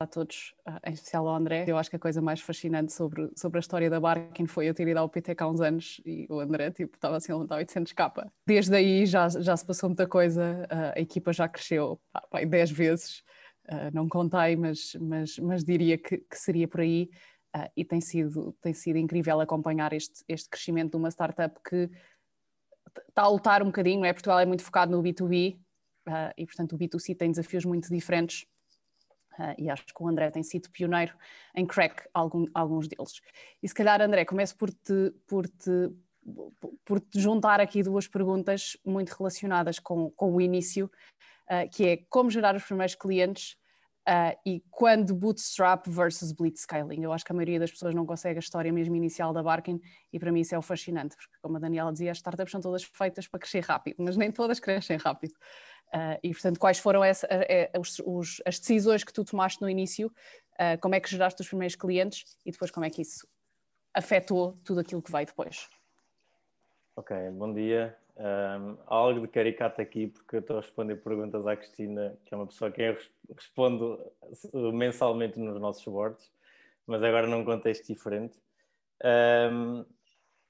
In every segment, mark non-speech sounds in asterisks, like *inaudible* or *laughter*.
a todos, ah, em especial ao André. Eu acho que a coisa mais fascinante sobre, sobre a história da Barkin foi eu ter ido ao PTK há uns anos e o André tipo, estava assim a levantar 800 capa. Desde aí já, já se passou muita coisa, ah, a equipa já cresceu 10 vezes, ah, não contei, mas, mas, mas diria que, que seria por aí. e tem sido, tem sido incrível acompanhar este, este crescimento de uma startup que está a lutar um bocadinho, é? Portugal é muito focado no B2B e, portanto, o B2C tem desafios muito diferentes Uh, e acho que o André tem sido pioneiro em crack algum, alguns deles. E se calhar, André, começo por te, por te, por te juntar aqui duas perguntas muito relacionadas com, com o início, uh, que é como gerar os primeiros clientes uh, e quando bootstrap versus blitzscaling. Eu acho que a maioria das pessoas não consegue a história mesmo inicial da Barkin e para mim isso é o fascinante, porque como a Daniela dizia, as startups são todas feitas para crescer rápido, mas nem todas crescem rápido. Uh, e, portanto, quais foram essa, a, a, é, os, os, as decisões que tu tomaste no início, uh, como é que geraste os primeiros clientes e depois como é que isso afetou tudo aquilo que vai depois? Ok, bom dia. Um, há algo de caricato aqui, porque eu estou a responder perguntas à Cristina, que é uma pessoa quem eu respondo mensalmente nos nossos boards, mas agora num contexto diferente. Um,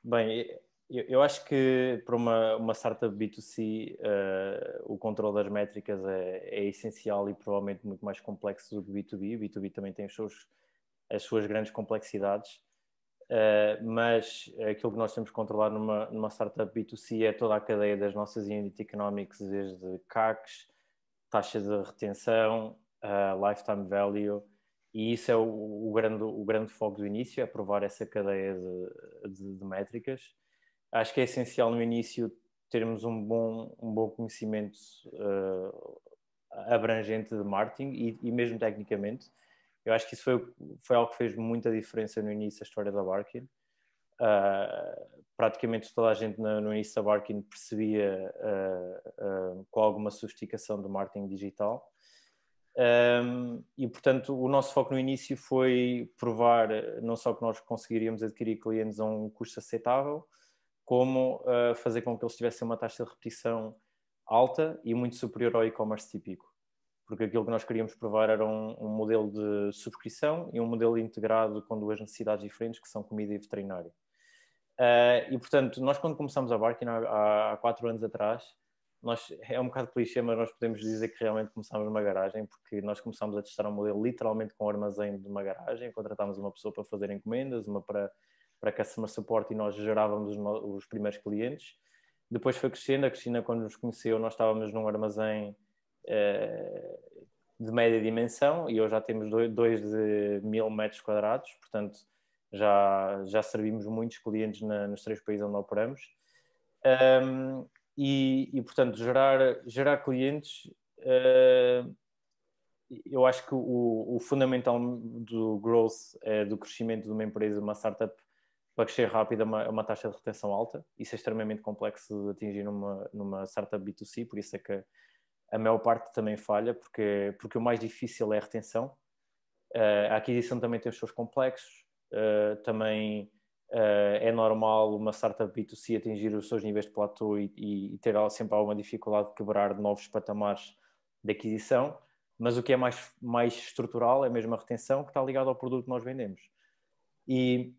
bem, eu, eu acho que para uma, uma startup B2C uh, eh, o controle das métricas é, é, essencial e provavelmente muito mais complexo do que B2B. B2B também tem seus, as suas grandes complexidades, uh, mas aquilo que nós temos que controlar numa, numa startup B2C é toda a cadeia das nossas unit economics, desde CACs, taxa de retenção, uh, lifetime value, e isso é o, o, grande, o grande foco do início, é provar essa cadeia de, de, de métricas acho que é essencial no início termos um bom, um bom conhecimento uh, abrangente de marketing e, e, mesmo tecnicamente. Eu acho que isso foi, foi algo que fez muita diferença no início da história da Barkin. Uh, praticamente toda a gente no, no início da Barkin percebia uh, com alguma sofisticação do marketing digital. Um, e portanto, o nosso foco no início foi provar não só que nós conseguiríamos adquirir clientes a um custo aceitável, como uh, fazer com que eles tivessem uma taxa de repetição alta e muito superior ao e-commerce típico. Porque aquilo que nós queríamos provar era um, um, modelo de subscrição e um modelo integrado com duas necessidades diferentes, que são comida e veterinário. Uh, eh, e, portanto, nós quando começamos a Barkin há, há quatro anos atrás, nós, é um bocado clichê, mas nós podemos dizer que realmente começámos numa garagem, porque nós começámos a testar um modelo literalmente com armazém de uma garagem, contratámos uma pessoa para fazer encomendas, uma para para customer support e nós gerávamos os, primeiros clientes. Depois foi crescendo, a Cristina quando nos conheceu nós estávamos num armazém uh, de média dimensão e hoje já temos dois, de mil metros quadrados, portanto já, já servimos muitos clientes na, nos três países onde operamos. Um, e, e, portanto, gerar, gerar clientes, uh, eu acho que o, o fundamental do growth, uh, do crescimento de uma empresa, uma startup, para crescer rápido é uma, uma, taxa de retenção alta. Isso é extremamente complexo de atingir numa, numa startup B2C, por isso é que a maior parte também falha, porque, porque o mais difícil é a retenção. Uh, a aquisição também tem os seus complexos, uh, também uh, é normal uma startup B2C atingir os seus níveis de platô e, e, e ter sempre alguma dificuldade de quebrar de novos patamares de aquisição, mas o que é mais, mais estrutural é mesmo a retenção que está ligada ao produto que nós vendemos. E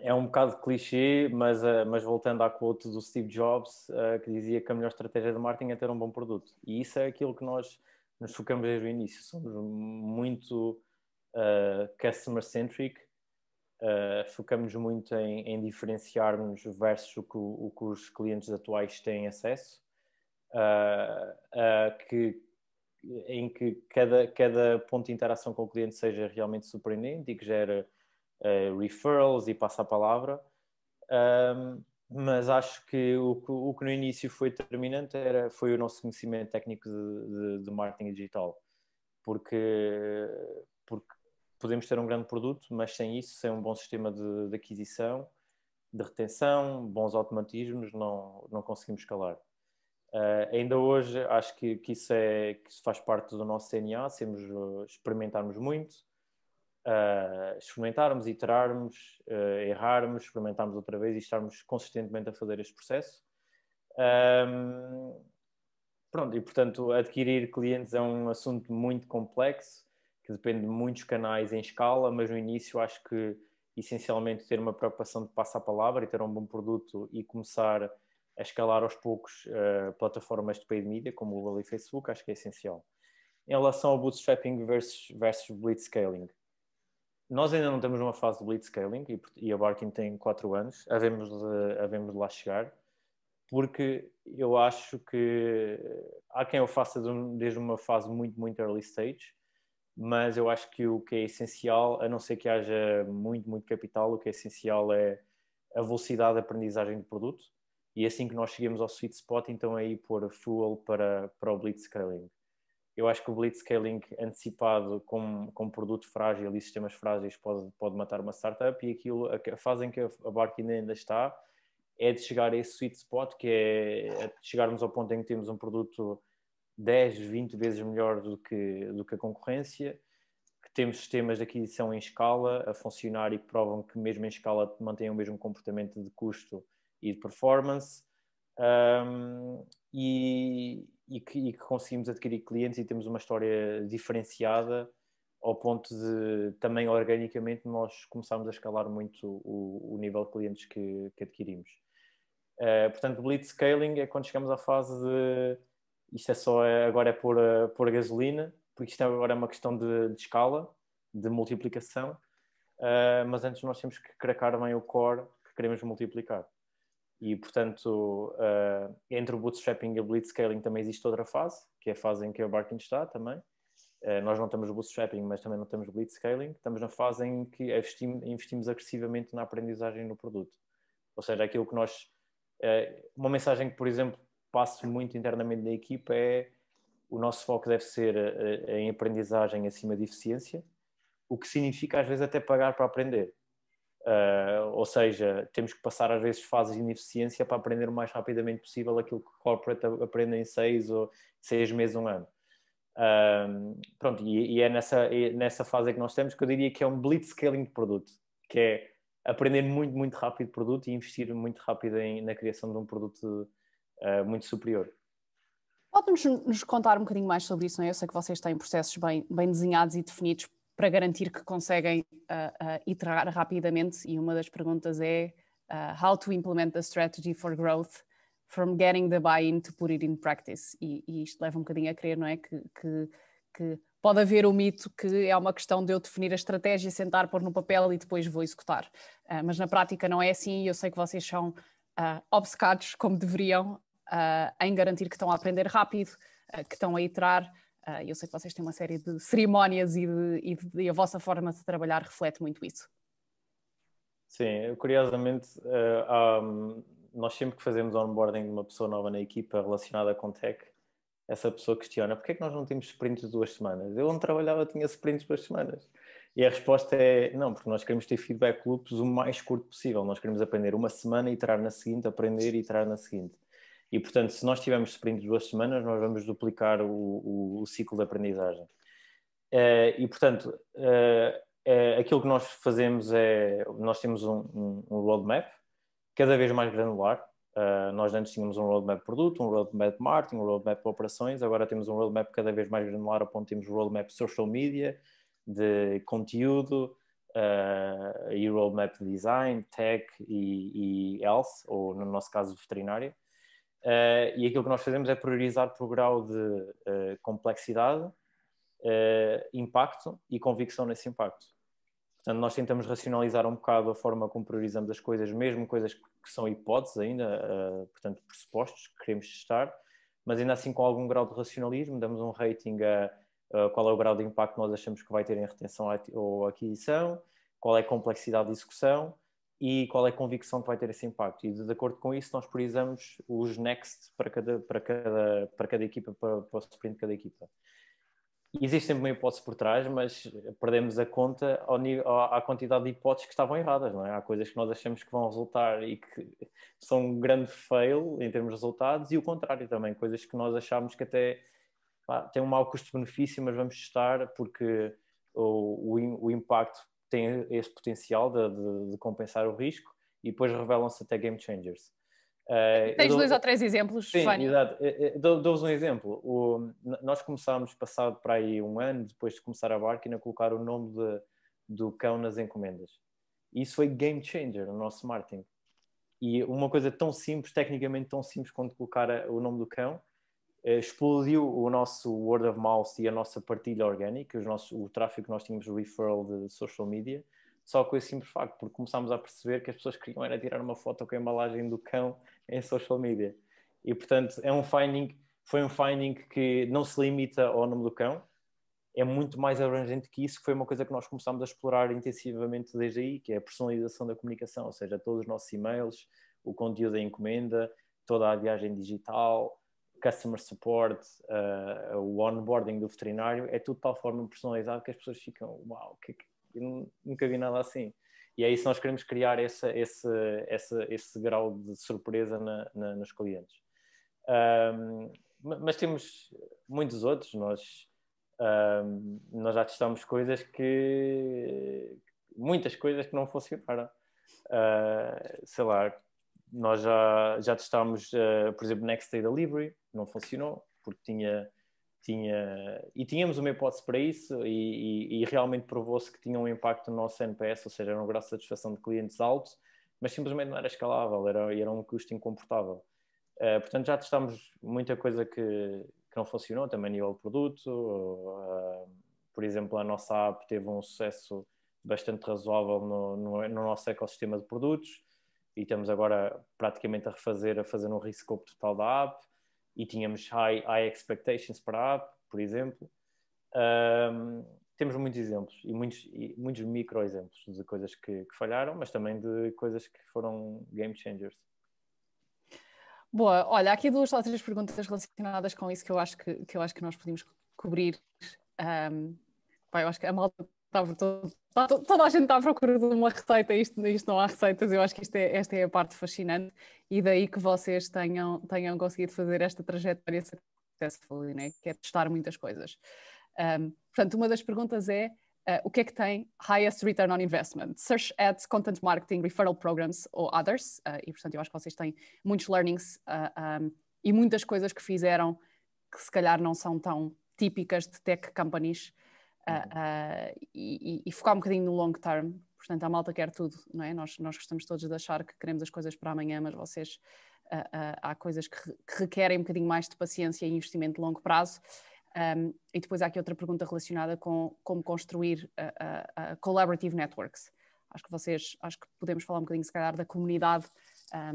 é um bocado clichê, mas, eh, mas voltando à quote do Steve Jobs, eh, que dizia que a melhor estratégia de marketing é ter um bom produto. E isso é aquilo que nós nos focamos desde o início. Somos muito uh, customer-centric, uh, focamos muito em, em diferenciarmos versus o que, o que, os clientes atuais têm acesso, uh, que, em que cada, cada ponto de interação com o cliente seja realmente surpreendente e que gere uh, referrals e passa a palavra. Um, mas acho que o, o, que no início foi determinante era, foi o nosso conhecimento técnico de, de, de marketing digital, porque, porque podemos ter um grande produto, mas sem isso, sem um bom sistema de, de aquisição, de retenção, bons automatismos, não, não conseguimos escalar. Uh, ainda hoje acho que, que, isso é, que isso faz parte do nosso DNA, sermos, eh, experimentarmos muito, uh, experimentarmos, iterarmos, uh, errarmos, experimentarmos outra vez e estarmos consistentemente a fazer este processo. Um, pronto, e portanto, adquirir clientes é um assunto muito complexo, que depende de muitos canais em escala, mas no início acho que essencialmente ter uma preocupação de passar a palavra e ter um bom produto e começar a escalar aos poucos uh, plataformas de paid media como Google e Facebook, acho que é essencial. Em relação ao bootstrapping versus, versus blitzscaling, nós ainda não estamos numa fase de blitzscaling e, e a Barking tem 4 anos, havemos de, havemos de lá chegar, porque eu acho que há quem o faça desde uma fase muito, muito early stage, mas eu acho que o que é essencial, a não ser que haja muito, muito capital, o que é essencial é a velocidade de aprendizagem do produto e é assim que nós chegamos ao sweet spot, então é aí pôr fuel para, para o blitzscaling eu acho que o blitzscaling antecipado com, com produto frágil e sistemas frágeis pode, pode matar uma startup e aquilo, a fase em que a Barkin ainda está é de chegar a esse sweet spot, que é, é chegarmos ao ponto em que temos um produto 10, 20 vezes melhor do que, do que a concorrência, que temos sistemas de aquisição em escala a funcionar e que provam que mesmo em escala mantêm o mesmo comportamento de custo e de performance. Um, e, e que, e que, conseguimos adquirir clientes e temos uma história diferenciada ao ponto de também organicamente nós começarmos a escalar muito o, o nível de clientes que, que adquirimos. Uh, portanto, blitz scaling é quando chegamos à fase de isto é só agora é pôr, eh, pôr gasolina, porque isto agora é uma questão de, de escala, de multiplicação, uh, mas antes nós temos que cracar bem o core que queremos multiplicar. E, portanto, uh, entre o bootstrapping e o blitzscaling também existe outra fase, que é a fase em que o Barkin está também. Uh, nós não temos bootstrapping, mas também não temos blitzscaling. Estamos na fase em que investimos, investimos agressivamente na aprendizagem no produto. Ou seja, aquilo que nós. Uh, uma mensagem que, por exemplo, passo muito internamente na equipa é o nosso foco deve ser em aprendizagem acima de eficiência, o que significa às vezes até pagar para aprender. Uh, ou seja, temos que passar às vezes fases de ineficiência para aprender o mais rapidamente possível aquilo que o corporate aprende em seis ou seis meses, um ano. Ah, pronto, e, e é nessa, nessa fase é que nós estamos que eu diria que é um blitzscaling de produto, que é aprender muito, muito rápido produto e investir muito rápido em, na criação de um produto uh, muito superior. Pode-nos nos contar um bocadinho mais sobre isso, não é? Eu sei que vocês têm processos bem, bem desenhados e definidos para garantir que conseguem uh, uh, iterar rapidamente. E uma das perguntas é uh, how to implement the strategy for growth from getting the buy-in to put it in practice. E, e, isto leva um bocadinho a crer, não é? Que, que, que pode haver o mito que é uma questão de eu definir a estratégia, sentar, pôr no papel e depois vou executar. mas na prática não é assim e eu sei que vocês são obcecados, como deveriam, em garantir que estão a aprender rápido, que estão a iterar ah, eu sei que vocês têm uma série de cerimónias e, de, e, de, e a vossa forma de trabalhar reflete muito isso. Sim, curiosamente, uh, ah, um, nós sempre que fazemos onboarding de uma pessoa nova na equipa relacionada com tech, essa pessoa questiona porquê é que nós não temos sprints de duas semanas? Eu onde trabalhava tinha sprints de duas semanas. E a resposta é não, porque nós queremos ter feedback loops o mais curto possível. Nós queremos aprender uma semana, e iterar na seguinte, aprender e iterar na seguinte. E, portanto, se nós tivermos sprint de duas semanas, nós vamos duplicar o, o, o ciclo de aprendizagem. Eh, e, portanto, eh, eh, aquilo que nós fazemos é, nós temos um, um, um roadmap cada vez mais granular. nós antes tínhamos um roadmap produto, um roadmap marketing, um roadmap operações, agora temos um roadmap cada vez mais granular, ao ponto de termos roadmap social media, de conteúdo, e roadmap design, tech e, e health, ou no nosso caso veterinária. Uh, e aquilo que nós fazemos é priorizar por grau de uh, complexidade, uh, impacto e convicção nesse impacto. Portanto, nós tentamos racionalizar um bocado a forma como priorizamos as coisas, mesmo coisas que são hipóteses ainda, portanto, pressupostos que queremos testar, mas ainda assim com algum grau de racionalismo, damos um rating a, a qual é o grau de impacto que nós achamos que vai ter em retenção ou aquisição, qual é a complexidade de execução, e qual é a convicção que vai ter esse impacto. E de acordo com isso, nós priorizamos os next para cada, para cada, para cada equipa, para, para o sprint de cada equipa. Existe sempre uma hipótese por trás, mas perdemos a conta ao nível, à quantidade de hipóteses que estavam erradas, não é? Há coisas que nós achamos que vão resultar e que são um grande fail em termos de resultados, e o contrário também, coisas que nós achamos que até pá, tem um mau custo-benefício, mas vamos testar porque o, o, o impacto têm esse potencial de, de, de compensar o risco e depois revelam-se até game changers. Uh, Tens dou... dois ou três exemplos, Sim, eh, eh, Dou-vos um exemplo. O... Nós começámos, passado para aí um ano, depois de começar a barca, a colocar o nome de... do cão nas encomendas. isso foi game changer no nosso marketing. E uma coisa tão simples, tecnicamente tão simples, quanto colocar o nome do cão, eh, explodiu o nosso word of mouth e a nossa partilha orgânica, os nossos, o tráfego que nós tínhamos referral de social media, só com esse simples facto, porque começámos a perceber que as pessoas queriam era tirar uma foto com a embalagem do cão em social media. E portanto, é um finding, foi um finding que não se limita ao nome do cão, é muito mais abrangente que isso, que foi uma coisa que nós começámos a explorar intensivamente desde aí, que é a personalização da comunicação, ou seja, todos os nossos e-mails, o conteúdo da encomenda, toda a viagem digital, customer support, uh, o onboarding do veterinário, é tudo de tal forma personalizado que as pessoas ficam, uau, que, eu nunca vi nada assim. E é isso que nós queremos criar essa, esse, essa, esse grau de surpresa na, na, nos clientes. Um, mas temos muitos outros, nós, um, nós já testamos coisas que. muitas coisas que não funcionaram. Uh, sei lá, nós já, já testámos, uh, por exemplo, Next Day Delivery, não funcionou, porque tinha, tinha. E tínhamos uma hipótese para isso, e, e, e realmente provou-se que tinha um impacto no nosso NPS, ou seja, era um grau de satisfação de clientes altos, mas simplesmente não era escalável, era, era um custo incomportável. Uh, portanto, já testámos muita coisa que, que não funcionou, também a nível produto. Uh, por exemplo, a nossa app teve um sucesso bastante razoável no, no, no, nosso ecossistema de produtos e estamos agora praticamente a refazer, a fazer um rescope total da app e tínhamos high, high expectations para a app, por exemplo. Um, temos muitos exemplos e muitos, e muitos micro exemplos de coisas que, que, falharam, mas também de coisas que foram game changers. Boa, olha, há aqui duas ou três perguntas relacionadas com isso que eu acho que, que, eu acho que nós podemos cobrir. Um, eu acho que a malta Está, toda, toda a gente está à procura de uma receita, isto, isto não há receitas, eu acho que é, esta é a parte fascinante e daí que vocês tenham, tenham conseguido fazer esta trajetória successfully, né? que é testar muitas coisas. Um, portanto, uma das perguntas é uh, o que é que tem highest return on investment? Search ads, content marketing, referral programs ou others? Uh, e portanto, eu acho que vocês têm muitos learnings uh, ah, um, e muitas coisas que fizeram que se calhar não são tão típicas de tech companies uh, uh, e, e, focar um bocadinho no long term. Portanto, a malta quer tudo, não é? Nós, nós gostamos todos de achar que queremos as coisas para amanhã, mas vocês ah, há coisas que, que, requerem um bocadinho mais de paciência e investimento de longo prazo. Um, e depois há aqui outra pergunta relacionada com como construir collaborative networks. Acho que vocês, acho que podemos falar um bocadinho, se calhar, da comunidade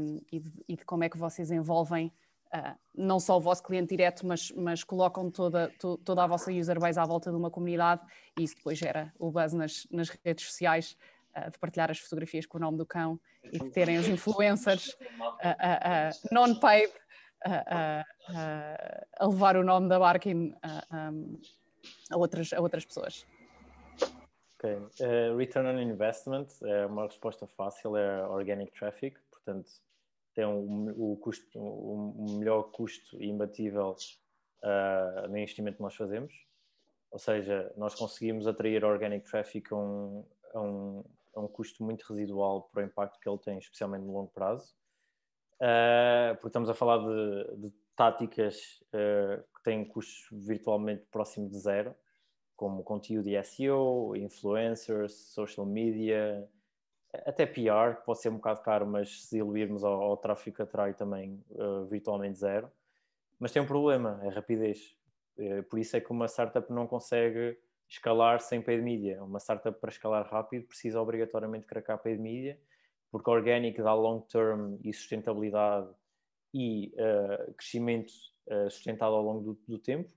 um, e, de, e, de, como é que vocês envolvem Uh, não só o vosso cliente direto, mas, mas colocam toda, to, toda a vossa user base à volta de uma comunidade e isso depois gera o buzz nas, nas redes sociais uh, de partilhar as fotografias com o nome do cão e de terem os influencers uh, non-paid a levar o nome da Barkin um, a, outras, a outras pessoas. Ok, eh, return on investment é uma resposta fácil, é organic traffic, portanto tem o, custo, melhor custo imbatível uh, no investimento que nós fazemos. Ou seja, nós conseguimos atrair organic traffic a um, a um, a um custo muito residual para o impacto que ele tem, especialmente no longo prazo. Uh, porque estamos a falar de, de táticas uh, que têm custos virtualmente próximo de zero, como conteúdo de SEO, influencers, social media, até PR, pode ser um bocado caro, mas se diluirmos ao, ao tráfego atrai também uh, virtualmente zero. Mas tem um problema, é a rapidez. Eh, por isso é que uma startup não consegue escalar sem paid media. Uma startup para escalar rápido precisa obrigatoriamente cracar paid media, porque orgânico dá long term e sustentabilidade e uh, crescimento sustentado ao longo do, do, tempo,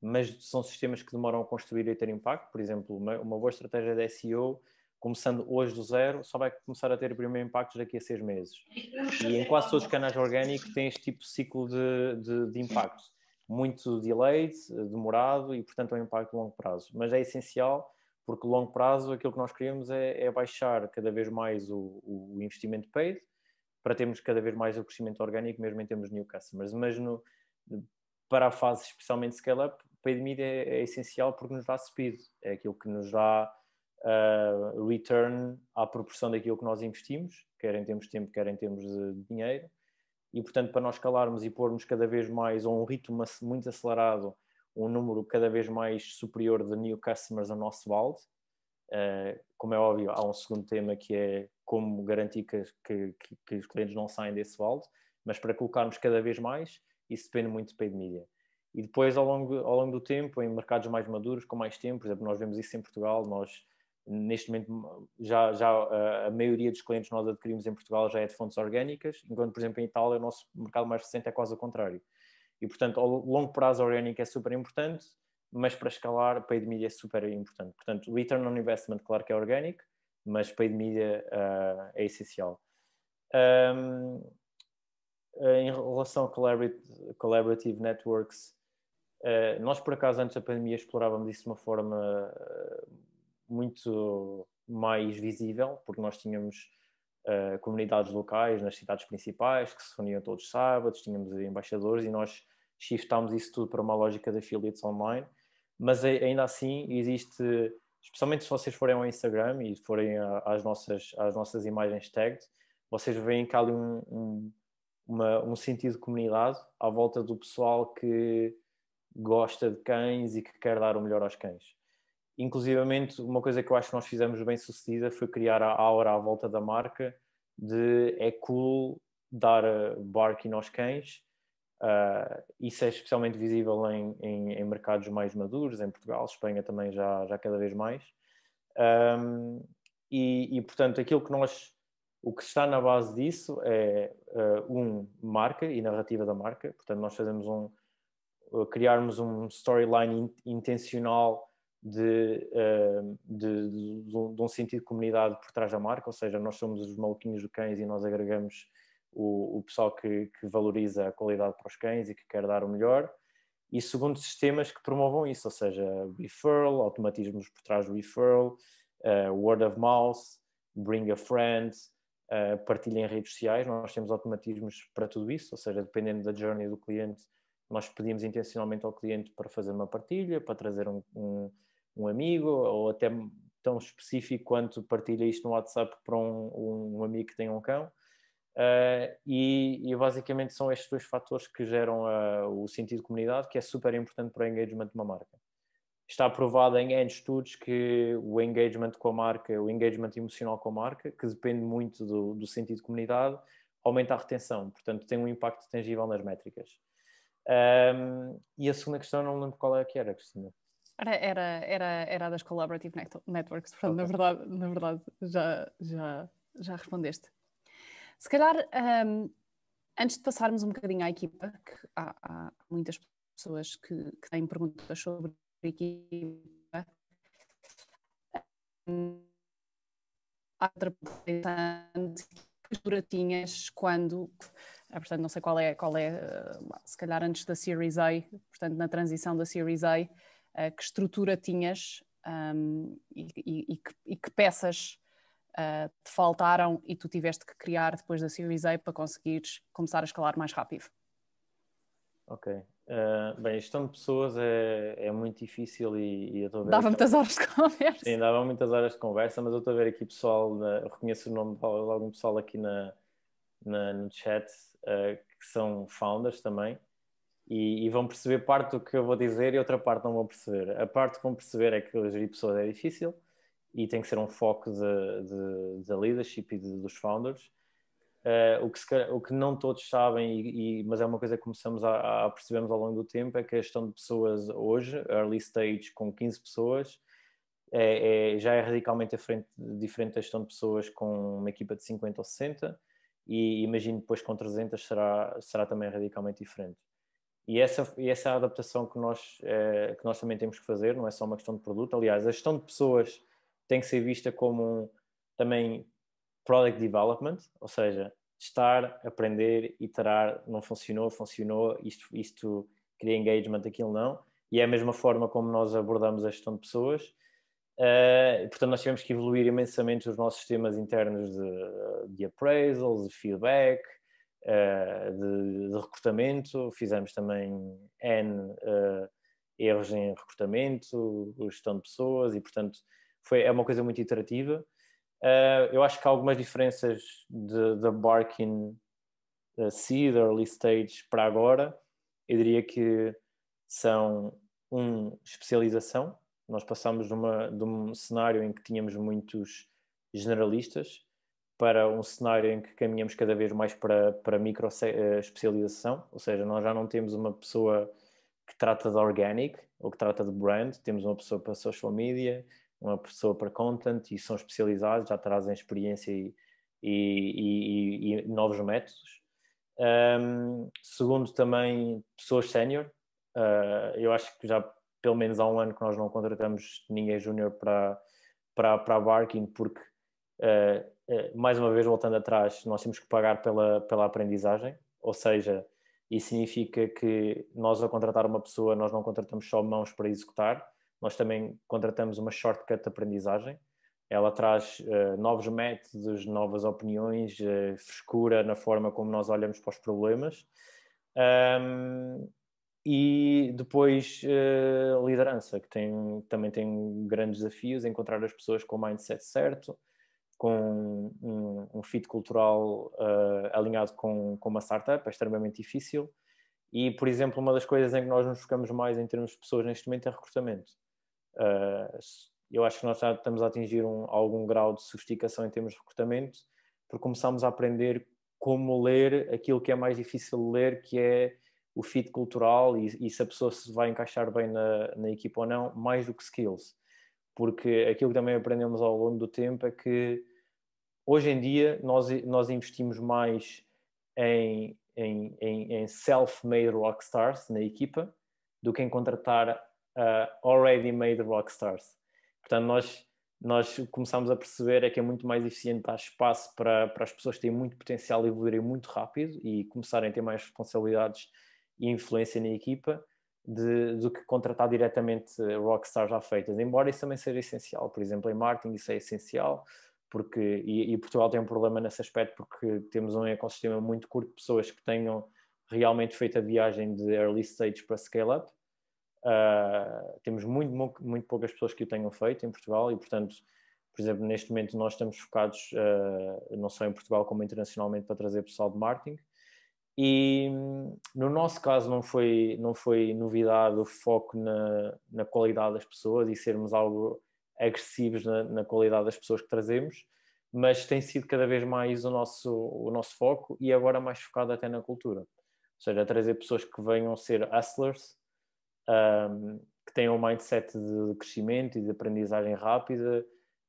mas são sistemas que demoram a construir e ter impacto. Por exemplo, uma, uma boa estratégia de SEO começando hoje do zero, só vai começar a ter o primeiro impacto daqui a seis meses. E em quase todos os canais orgânicos assim. tem este tipo de ciclo de, de, de impacto. Muito delayed, demorado e, portanto, é um impacto a longo prazo. Mas é essencial porque longo prazo aquilo que nós queremos é, é baixar cada vez mais o, o, investimento paid para termos cada vez mais o crescimento orgânico, mesmo em termos de new customers. Mas no, para a fase especialmente scale-up, paid media é, é essencial porque nos dá speed, é aquilo que nos dá uh, return à proporção daquilo que nós investimos, quer em termos de tempo, quer em termos de dinheiro. E, portanto, para nós calarmos e pormos cada vez mais, a um ritmo muito acelerado, um número cada vez mais superior de new customers ao nosso balde, uh, como é óbvio, há um segundo tema que é como garantir que, que, que os clientes não saem desse balde, mas para colocarmos cada vez mais, isso depende muito de paid media. E depois, ao longo, ao longo do tempo, em mercados mais maduros, com mais tempo, por exemplo, nós vemos isso em Portugal, nós neste momento já, já eh, a maioria dos clientes que nós adquirimos em Portugal já é de fontes orgânicas, enquanto por exemplo em Itália o nosso mercado mais recente é quase o contrário. E portanto, ao longo prazo orgânico é super importante, mas para escalar paid media é super importante. Portanto, return on investment claro que é orgânico, mas paid media uh, eh, é essencial. Um, eh, em relação a collaborative, collaborative networks, uh, nós por acaso antes da pandemia explorávamos isso de uma forma uh, muito mais visível, porque nós tínhamos uh, comunidades locais nas cidades principais que se reuniam todos os sábados, tínhamos embaixadores e nós shiftámos isso tudo para uma lógica de affiliates online, mas ainda assim existe, especialmente se vocês forem ao Instagram e forem às nossas, às nossas imagens tagged, vocês veem que há ali um, um, uma, um sentido de comunidade à volta do pessoal que gosta de cães e que quer dar o melhor aos cães. Inclusivamente, uma coisa que eu acho que nós fizemos bem sucedida foi criar a aura à volta da marca de é cool dar eh, barking aos cães. Uh, isso é especialmente visível em, em, em, mercados mais maduros, em Portugal, Espanha também já, já cada vez mais. Um, e, e, portanto, aquilo que nós, o que está na base disso é, uh, um, marca e narrativa da marca. Portanto, nós fazemos um, criarmos um storyline in, intencional eh, de, de, de, de, um sentido de comunidade por trás da marca, ou seja, nós somos os maluquinhos do cães e nós agregamos o, o pessoal que, que, valoriza a qualidade para os cães e que quer dar o melhor, e segundo, sistemas que promovam isso, ou seja, referral, automatismos por trás do referral, uh, word of mouth, bring a friend, uh, partilha em redes sociais, nós temos automatismos para tudo isso, ou seja, dependendo da journey do cliente, nós pedimos intencionalmente ao cliente para fazer uma partilha, para trazer um, um um amigo ou até tão específico quanto partilha isto no WhatsApp para um, um amigo que tem um cão. Uh, e, e, basicamente são estes dois fatores que geram uh, o sentido de comunidade, que é super importante para o engagement de uma marca. Está provado em N estudos que o engagement com a marca, o engagement emocional com a marca, que depende muito do, do sentido de comunidade, aumenta a retenção, portanto tem um impacto tangível nas métricas. Um, ah, e a segunda questão, não lembro qual é que era, Cristina. Era, era, era das Collaborative Networks, portanto, okay. na verdade, na verdade já, já, já respondeste. Se calhar, um, antes de passarmos um bocadinho à equipa, que há, há muitas pessoas que, que, têm perguntas sobre a equipa, hum, há outra pergunta postura tinhas quando, ah, portanto, não sei qual é, qual é, ah, se calhar antes da Series A, portanto, na transição da Series A, eh, que estrutura tinhas um, e, e, e, que, e, que, peças uh, te faltaram e tu tiveste que criar depois da Series A para conseguires começar a escalar mais rápido? Ok. Uh, bem, gestão de pessoas é, é muito difícil e, e eu estou a ver. Dava muitas horas de conversa. Sim, dava muitas horas de conversa, mas eu estou a ver aqui pessoal, na... eu reconheço o nome de algum pessoal aqui na, na no chat uh, que são founders também e, e, vão perceber parte do que eu vou dizer e outra parte não vão perceber. A parte que vão perceber é que gerir pessoas é difícil e tem que ser um foco da leadership e de, dos founders. Uh, o, que se, o, que não todos sabem, e, e, mas é uma coisa que começamos a, a percebermos ao longo do tempo, é que a gestão de pessoas hoje, early stage com 15 pessoas, é, é, já é radicalmente diferente, diferente da gestão de pessoas com uma equipa de 50 ou 60 e imagino depois com 300 será, será também radicalmente diferente. E essa, e essa é adaptação que nós, eh, que nós também temos que fazer, não é só uma questão de produto. Aliás, a gestão de pessoas tem que ser vista como um, também product development, ou seja, estar, aprender, iterar, não funcionou, funcionou, isto, isto cria engagement, aquilo não. E é a mesma forma como nós abordamos a gestão de pessoas. Uh, portanto, nós tivemos que evoluir imensamente os nossos sistemas internos de, de appraisals, de feedback, eh, de, de, recrutamento, fizemos também N eh, erros em recrutamento, gestão de pessoas e, portanto, foi, é uma coisa muito iterativa. Eh, eu acho que há algumas diferenças da Barkin seed, early stage para agora. Eu diria que são, um, especialização. Nós passámos de, uma, de um cenário em que tínhamos muitos generalistas para um cenário em que caminhamos cada vez mais para, para micro eh, especialização, ou seja, nós já não temos uma pessoa que trata de organic ou que trata de brand, temos uma pessoa para social media, uma pessoa para content e são especializados, já trazem experiência e, e, e, e novos métodos. Um, segundo, também pessoas sénior. Uh, eu acho que já pelo menos há um ano que nós não contratamos ninguém júnior para, para, para a Barking, porque uh, eh, mais uma vez voltando atrás, nós temos que pagar pela, pela aprendizagem, ou seja, isso significa que nós, ao contratar uma pessoa, nós não contratamos só mãos para executar, nós também contratamos uma shortcut de aprendizagem. Ela traz uh, novos métodos, novas opiniões, uh, frescura na forma como nós olhamos para os problemas. Um, e depois uh, liderança, que tem, também tem grandes desafios, encontrar as pessoas com o mindset certo, com um, um fit cultural uh, alinhado com, com uma startup é extremamente difícil. E, por exemplo, uma das coisas em que nós nos focamos mais em termos de pessoas neste momento é recrutamento. Uh, eu acho que nós já estamos a atingir um, algum grau de sofisticação em termos de recrutamento, porque começamos a aprender como ler aquilo que é mais difícil de ler, que é o fit cultural e, e, se a pessoa se vai encaixar bem na, na equipa ou não, mais do que skills. Porque aquilo que também aprendemos ao longo do tempo é que Hoje em dia, nós, nós investimos mais em, em, em, em self-made rockstars na equipa do que em contratar uh, ah, already-made rockstars. Portanto, nós, nós começamos a perceber é que é muito mais eficiente dar espaço para, para as pessoas que têm muito potencial e evoluírem muito rápido e começarem a ter mais responsabilidades e influência na equipa de, do que contratar diretamente rockstars já feitas, embora isso também seja essencial. Por exemplo, em marketing isso é essencial, porque e, e, Portugal tem um problema nesse aspecto porque temos um ecossistema muito curto de pessoas que tenham realmente feito a viagem de early stage para scale up. Uh, temos muito, muito poucas pessoas que o tenham feito em Portugal e, portanto, por exemplo, neste momento nós estamos focados uh, não só em Portugal como internacionalmente para trazer pessoal de marketing. E no nosso caso não foi, não foi novidade o foco na, na qualidade das pessoas e sermos algo agressivos na, na, qualidade das pessoas que trazemos, mas tem sido cada vez mais o nosso, o nosso foco e agora mais focado até na cultura. Ou seja, trazer pessoas que venham ser hustlers, um, que tenham um mindset de crescimento e de aprendizagem rápida,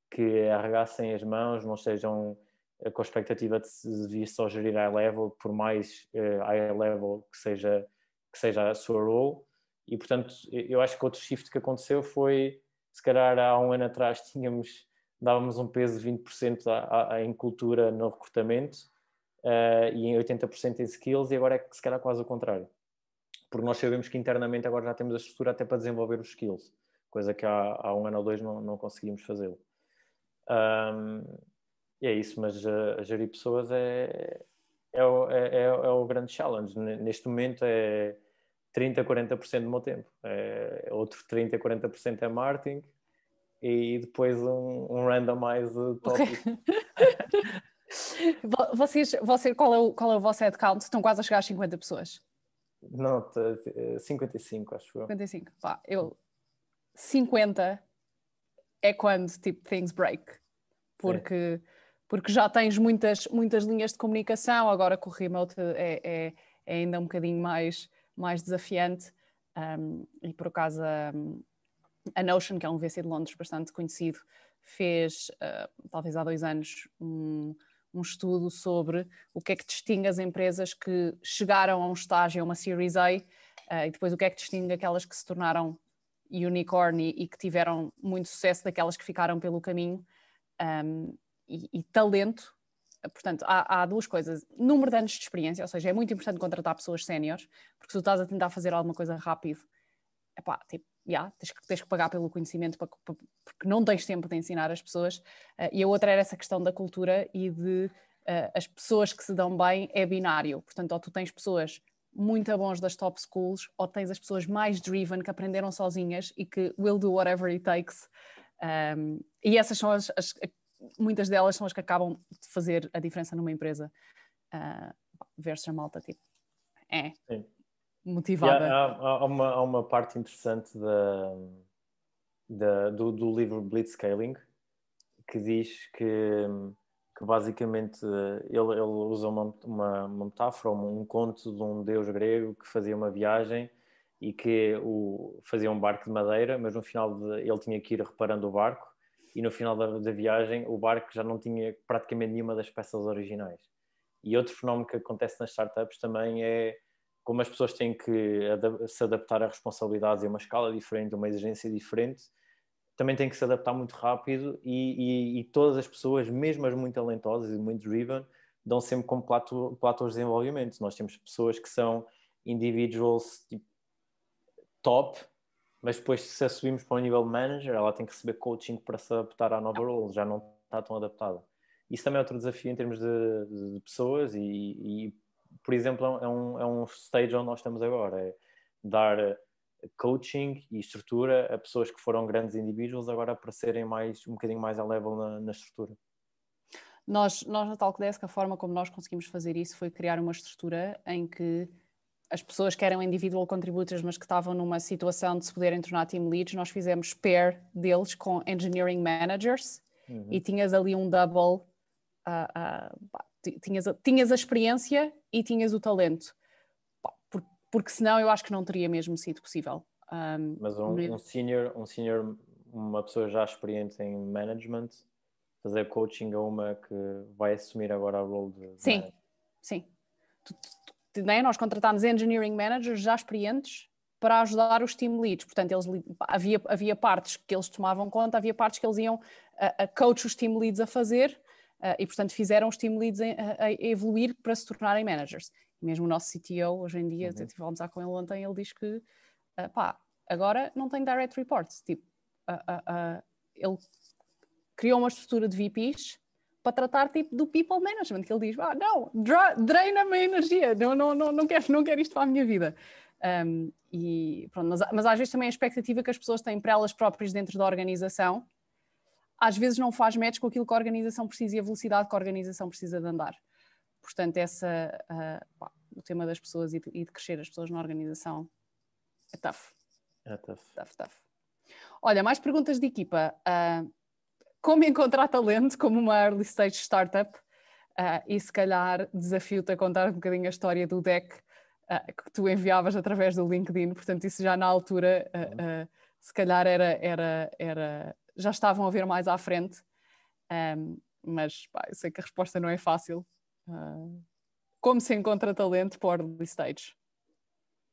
que arregassem as mãos, não sejam eh, com a expectativa de se vir só gerir high level, por mais uh, high level que seja, que seja a sua role. E, portanto, eu acho que outro shift que aconteceu foi se calhar há um ano atrás tínhamos, dávamos um peso de 20% a, a, em cultura no recrutamento uh, e em 80% em skills, e agora é se calhar quase o contrário. Porque nós sabemos que internamente agora já temos a estrutura até para desenvolver os skills, coisa que há, há um ano ou dois não, não conseguimos fazê-lo. Um, é isso, mas uh, gerir pessoas é, é, é, é, é o grande challenge. Neste momento é 30, 40% do meu tempo. Uh, outro 30, 40% é marketing e depois um, um randomize tópico. *laughs* Vocês, vocês, qual, é o, qual é o vosso headcount? Estão quase a chegar às 50 pessoas. Não, 55, tá, é, acho eu. 55, pá, eu. 50 é quando, tipo, things break. Porque, Sim. porque já tens muitas, muitas linhas de comunicação, agora com o remote é, é, é ainda um bocadinho mais mais desafiante. Um, e por acaso um, a Notion, que é um VC de Londres bastante conhecido, fez, uh, talvez há dois anos, um, um, estudo sobre o que é que distingue as empresas que chegaram a um estágio, a uma Series A, uh, e depois o que é que distingue aquelas que se tornaram unicorn e, e que tiveram muito sucesso daquelas que ficaram pelo caminho. E, e, talento portanto, há, há, duas coisas. Número de anos de experiência, ou seja, é muito importante contratar pessoas séniores, porque se tu estás a tentar fazer alguma coisa rápido, pá tipo, yeah, tens, que, tens que pagar pelo conhecimento para, para, porque não tens tempo de ensinar as pessoas. Uh, e a outra era essa questão da cultura e de uh, as pessoas que se dão bem é binário. Portanto, ou tu tens pessoas muito bons das top schools, ou tens as pessoas mais driven, que aprenderam sozinhas e que will do whatever it takes. Um, ehm, e essas são as, as muitas delas são as que acabam de fazer a diferença numa empresa uh, versus a malta, tipo, é Sim. motivada. Há, há, uma, há, uma, parte interessante da, da, do, do, livro Blitzscaling que diz que, que basicamente eh, ele, ele usa uma, uma, uma metáfora, um, um conto de um deus grego que fazia uma viagem e que o, fazia um barco de madeira, mas no final de, ele tinha que ir reparando o barco e no final da, da, viagem o barco já não tinha praticamente nenhuma das peças originais. E outro fenómeno que acontece nas startups também é como as pessoas têm que se adaptar a responsabilidades e uma escala diferente, uma exigência diferente, também têm que se adaptar muito rápido e, e, e todas as pessoas, mesmo as muito talentosas e muito driven, dão sempre como plato, de desenvolvimento. Nós temos pessoas que são individuals tipo, top, mas depois se a subimos para o nível manager, ela tem que receber coaching para se adaptar à nova role, já não está tão adaptada. Isso também é outro desafio em termos de, de, pessoas e, e, por exemplo, é um, é um stage onde nós estamos agora, é dar coaching e estrutura a pessoas que foram grandes indivíduos agora para serem mais, um bocadinho mais a level na, na estrutura. Nós, nós na Talk a forma como nós conseguimos fazer isso foi criar uma estrutura em que as pessoas que eram individual contributors, mas que estavam numa situação de se poderem tornar team leads, nós fizemos pair deles com engineering managers uhum. e tinhas ali um double, uh, uh, tinhas, tinhas a experiência e tinhas o talento, porque, porque senão eu acho que não teria mesmo sido possível. Um, mas um, um, senior, um senior, uma pessoa já experiente em management, fazer coaching a uma que vai assumir agora o rol de. Sim, sim. Tu, né, nós contratámos engineering managers já experientes para ajudar os team leads. Portanto, eles, havia, havia partes que eles tomavam conta, havia partes que eles iam a, a coach os team leads a fazer uh, e, portanto, fizeram os team leads eh, a, a, evoluir para se tornarem managers. mesmo o nosso CTO, hoje em dia, uhum. tive a almoçar com ele ontem, ele diz que, uh, pá, agora não tem direct reports. Tipo, uh, ele criou uma estrutura de VPs para tratar tipo, do people management, que ele diz, ah, não, drena a minha energia, não, não, não, não, quero, não quero isto para a minha vida. Um, e pronto, mas, mas, às vezes também a expectativa que as pessoas têm para elas próprias dentro da organização, às vezes não faz match com aquilo que a organização precisa e a velocidade que a organização precisa de andar. Portanto, essa, uh, o tema das pessoas e de, e de, crescer as pessoas na organização é tough. É tough. tough, tough. Olha, mais perguntas de equipa. Uh, como encontrar talento como uma early stage startup uh, e se calhar desafio-te a contar um bocadinho a história do deck uh, que tu enviavas através do LinkedIn, portanto isso já na altura uh, se calhar era, era, era, já estavam a ver mais à frente, um, mas pá, eu sei que a resposta não é fácil. como se encontra talento por early stage?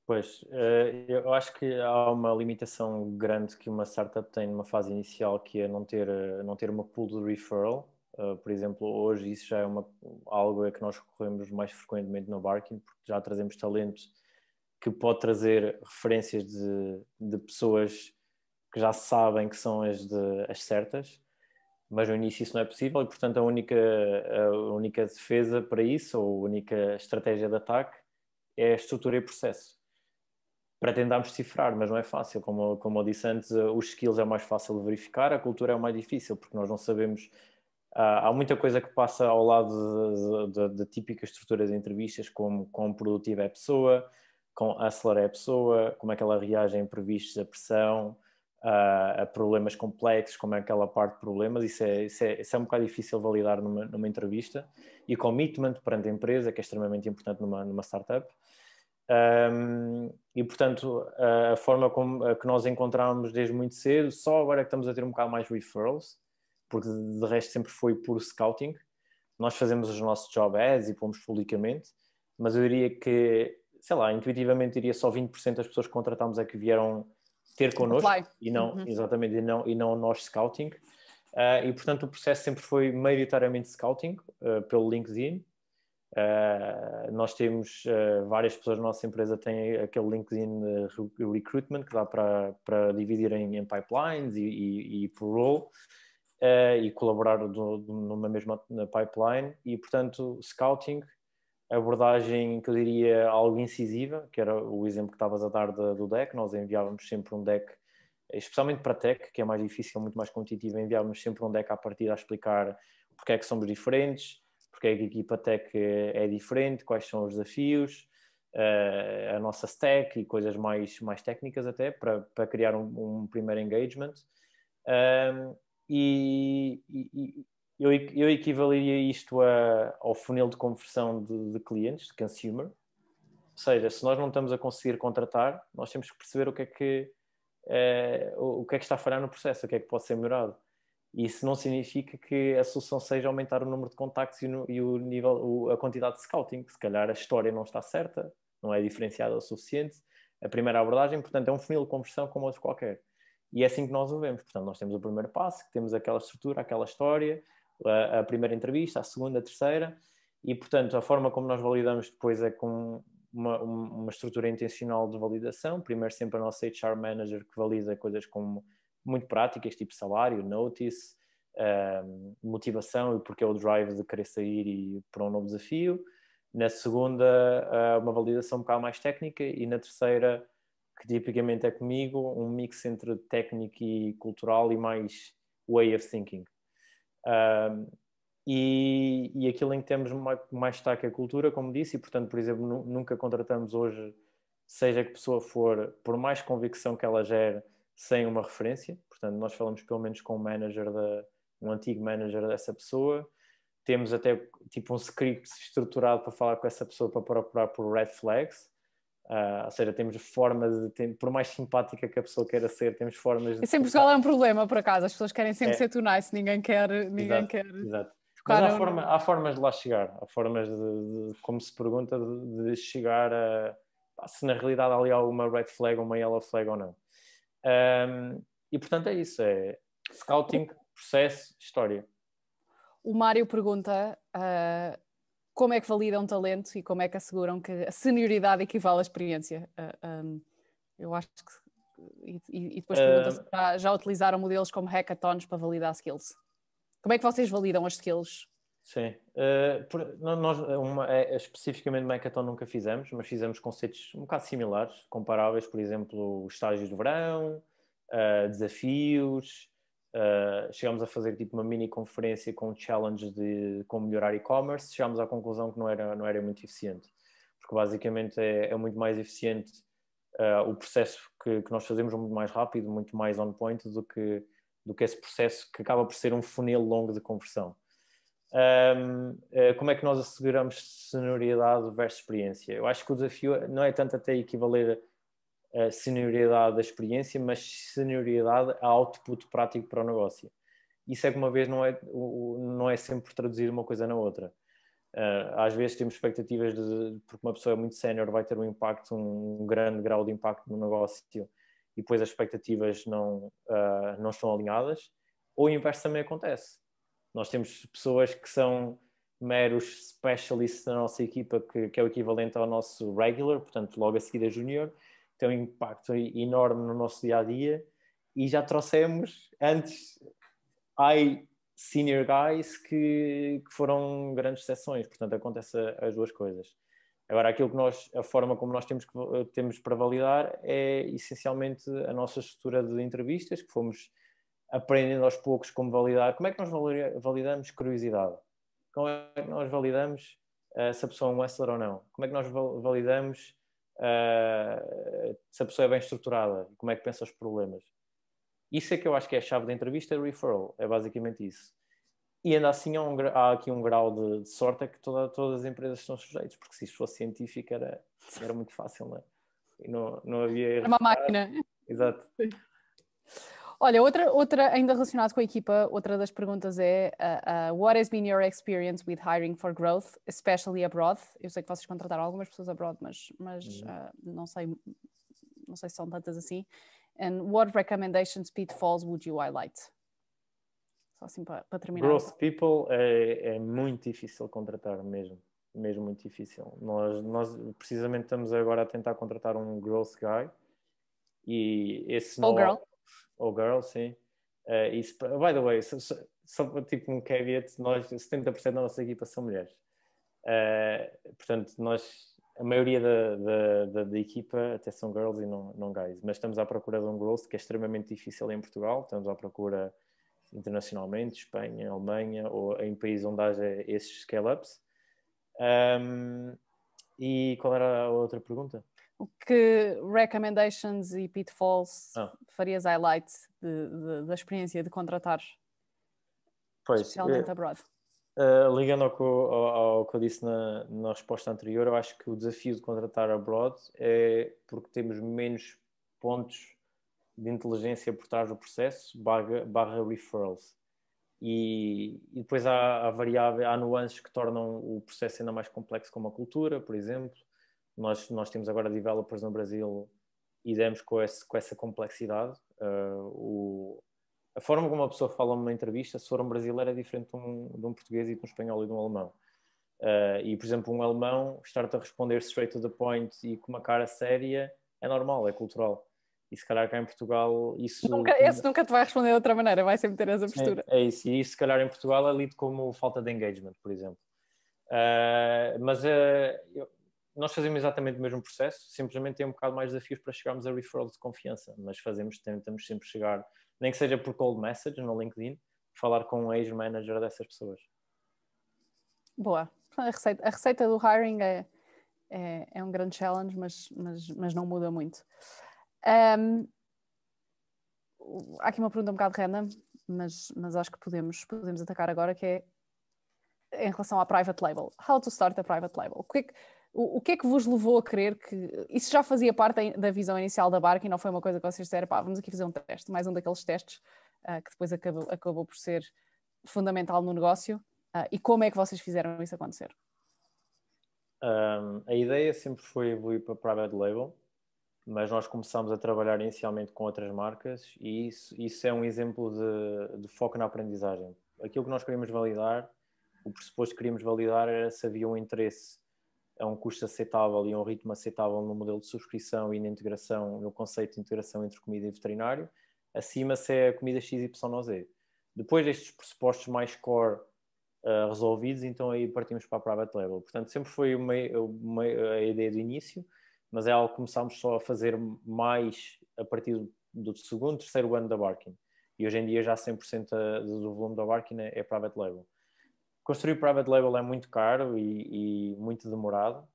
Pois, eh, eu acho que há uma limitação grande que uma startup tem numa fase inicial, que é não ter, eh, não ter uma pool de referral. Eh, por exemplo, hoje isso já é uma, algo que nós recorremos mais frequentemente no Barking, porque já trazemos talento que pode trazer referências de, de pessoas que já sabem que são as, de, as certas, mas no início isso não é possível e, portanto, a única, a única defesa para isso, ou a única estratégia de ataque, é estrutura e processo para tentarmos cifrar, mas não é fácil. Como, como eu disse antes, eh, os skills é mais fácil de verificar, a cultura é o mais difícil, porque nós não sabemos. há muita coisa que passa ao lado da típica estrutura de entrevistas, como quão produtiva é a pessoa, quão acelera é a pessoa, como é que ela reage a imprevistos, a pressão, a, a problemas complexos, como é que ela parte de problemas. Isso é, isso é, isso é um bocado difícil validar numa, numa entrevista. E commitment perante a empresa, que é extremamente importante numa, numa startup. Um, e portanto, a forma como, que nós encontramos desde muito cedo, só agora é que estamos a ter um bocado mais referrals, porque de resto sempre foi por scouting. Nós fazemos os nossos job ads e pomos publicamente, mas eu diria que, sei lá, intuitivamente diria só 20% das pessoas que contratamos é que vieram ter connosco Apply. e não, uhum. exatamente, e não, e não nós scouting. Uh, e portanto, o processo sempre foi maioritariamente scouting uh, pelo LinkedIn Uh, nós temos uh, várias pessoas na nossa empresa têm aquele LinkedIn uh, Recruitment que dá para, para dividir em, em pipelines e, e, e por role e colaborar do, do, numa mesma pipeline e portanto scouting abordagem que eu diria algo incisiva que era o exemplo que estavas a dar de, do deck nós enviávamos sempre um deck especialmente para tech que é mais difícil muito mais competitivo enviávamos sempre um deck à partida a explicar porque é que somos diferentes porque é que a equipa tech é diferente, quais são os desafios, uh, a nossa stack e coisas mais, mais técnicas até, para, para criar um, um primeiro engagement. Um, e, e, eu, eu equivaleria isto a, ao funil de conversão de, de clientes, de consumer, ou seja, se nós não estamos a conseguir contratar, nós temos que perceber o que é que, eh, o, o, que, é que está a falhar no processo, o que é que pode ser melhorado. Isso não significa que a solução seja aumentar o número de contactos e, no, e o nível, o, a quantidade de scouting. Se calhar a história não está certa, não é diferenciada o suficiente. A primeira abordagem, portanto, é um funil de conversão como outro qualquer. E é assim que nós o vemos. Portanto, nós temos o primeiro passo, temos aquela estrutura, aquela história, a, a primeira entrevista, a segunda, a terceira. E, portanto, a forma como nós validamos depois é com uma, uma, estrutura intencional de validação. Primeiro, sempre a nossa HR manager que valida coisas como muito práticas, tipo salário, notice, um, ehm, motivação e porque é o drive de querer sair e para um novo desafio. Na segunda, eh, uma validação um bocado mais técnica e na terceira, que tipicamente é comigo, um mix entre técnico e cultural e mais way of thinking. Um, ehm, e, e aquilo em que temos mais, mais destaque é a cultura, como disse, e portanto, por exemplo, nunca contratamos hoje, seja que pessoa for, por mais convicção que ela gere, sem uma referência. Portanto, nós falamos pelo menos com o manager, da, um antigo manager dessa pessoa. Temos até tipo um script estruturado para falar com essa pessoa para procurar por red flags. Uh, ou seja, temos formas de. Tem, por mais simpática que a pessoa queira ser, temos formas de. Isso em Portugal é um problema, por acaso. As pessoas querem sempre é. ser too nice, ninguém quer. Ninguém exato, quer exato. Mas há, forma, há, formas de lá chegar, há formas de, de como se pergunta, de, de chegar a. Se na realidade há ali alguma red flag ou uma yellow flag ou não. Um, e portanto é isso: é scouting, processo, história. O Mário pergunta uh, como é que validam talento e como é que asseguram que a senioridade equivale à experiência. Uh, ah, um, eu acho que. E, e depois pergunta se já, já utilizaram modelos como hackathons para validar skills. Como é que vocês validam as skills Sim. Uh, por, nós, uma, é, é, especificamente Hackathon nunca fizemos, mas fizemos conceitos um bocado similares, comparáveis, por exemplo, estágios de verão, uh, desafios. Uh, chegámos a fazer tipo uma mini conferência com challenges de como melhorar e-commerce. Chegámos à conclusão que não era, não era muito eficiente, porque basicamente é, é muito mais eficiente o processo que, que nós fazemos, muito mais rápido, muito mais on point do que, do que esse processo que acaba por ser um funil longo de conversão um, eh, como é que nós asseguramos senioridade versus experiência? Eu acho que o desafio não é tanto até equivaler a senioridade da experiência, mas senioridade a output prático para o negócio. Isso é que uma vez não é, não é sempre traduzir uma coisa na outra. Ah, às vezes temos expectativas de, porque uma pessoa é muito sénior vai ter um impacto, um grande grau de impacto no negócio e depois as expectativas não, ah, não estão alinhadas, ou o inverso também acontece nós temos pessoas que são meros specialists na nossa equipa, que, que é o equivalente ao nosso regular, portanto, logo a seguir a junior, tem um impacto enorme no nosso dia a dia. E já trouxemos antes high senior guys que, que foram grandes sessões, portanto, acontece as duas coisas. Agora, aquilo que nós, a forma como nós temos, que, temos para validar é essencialmente a nossa estrutura de entrevistas, que fomos aprendendo aos poucos como validar. Como é que nós validamos curiosidade? Como é que nós validamos uh, se a pessoa é um hustler ou não? Como é que nós validamos uh, se a pessoa é bem estruturada? Como é que pensa os problemas? Isso é que eu acho que é a chave da entrevista, é referral, é basicamente isso. E ainda assim há, um, há aqui um grau de, de sorte a que toda, todas as empresas estão sujeitas, porque se isto fosse científico era, era muito fácil, não é? E não, não havia... Era uma máquina. Exato. Sim. Olha, outra, outra ainda relacionada com a equipa, outra das perguntas é uh, uh, What has been your experience with hiring for growth, especially abroad? Eu sei que vocês contrataram algumas pessoas abroad, mas, mas uh, não, sei, não sei se são tantas assim. And what recommendations, pitfalls would you highlight? Só assim para, para terminar. Growth people é, é muito difícil contratar mesmo mesmo muito difícil. Nós, nós precisamente estamos agora a tentar contratar um growth guy e esse não, é girl ou girl, sim. Uh, isso, by the way, só, tipo um caveat, nós, 70% da nossa equipa são mulheres. Uh, portanto, nós, a maioria da, da, da, da, equipa até são girls e não, não guys, mas estamos à procura de um growth que é extremamente difícil em Portugal, estamos à procura internacionalmente, Espanha, Alemanha ou em países onde haja esses scale-ups. Um, e qual era a outra pergunta? que recommendations e pitfalls ah. farias highlight de, de, da experiência de contratar? Pois, especialmente é, abroad. Uh, ligando ao que, eu, ao, ao que eu disse na, na, resposta anterior, eu acho que o desafio de contratar abroad é porque temos menos pontos de inteligência por trás do processo barra, barra referrals. E, e depois há, há variáveis, há nuances que tornam o processo ainda mais complexo, como a cultura, por exemplo, nós, nós temos agora developers no Brasil e demos com, esse, com essa complexidade. Uh, o, a forma como uma pessoa fala numa entrevista, se for um brasileiro, é diferente de um, de um português e de um espanhol e de um alemão. Uh, e, por exemplo, um alemão estar-te a responder straight to the point e com uma cara séria é normal, é cultural. E se calhar cá em Portugal isso. Nunca, esse nunca te vai responder de outra maneira, vai sempre ter essa postura. É, é isso, e isso se calhar em Portugal é lido como falta de engagement, por exemplo. Uh, mas uh, nós fazemos exatamente o mesmo processo, simplesmente tem um bocado mais desafios para chegarmos a referrals de confiança, mas fazemos, tentamos sempre chegar, nem que seja por cold message no LinkedIn, falar com um ex-manager dessas pessoas. Boa. A receita, a receita do hiring é, é, é, um grande challenge, mas, mas, mas não muda muito. Um, há aqui uma pergunta um bocado random, mas, mas acho que podemos, podemos atacar agora, que é em relação à private label. How to start a private label? Quick, é o, que é que vos levou a crer que isso já fazia parte da visão inicial da barca e não foi uma coisa que vocês disseram, pá, vamos aqui fazer um teste, mais um daqueles testes uh, que depois acabou, acabou por ser fundamental no negócio? Uh, e como é que vocês fizeram isso acontecer? Um, a ideia sempre foi evoluir para private label, mas nós começámos a trabalhar inicialmente com outras marcas e isso, isso é um exemplo de, de, foco na aprendizagem. Aquilo que nós queríamos validar, o pressuposto que queríamos validar era se havia um interesse a um custo aceitável e a um ritmo aceitável no modelo de subscrição e na integração, no conceito de integração entre comida e veterinário, acima se é a comida XYZ. Depois destes pressupostos mais core uh, resolvidos, então aí partimos para a private label. Portanto, sempre foi uma, uma, a ideia do início, mas é algo que começámos só a fazer mais a partir do, segundo, terceiro ano da Barking. E hoje em dia já 100% do volume da Barking é, é private label construir private label é muito caro e, e muito demorado.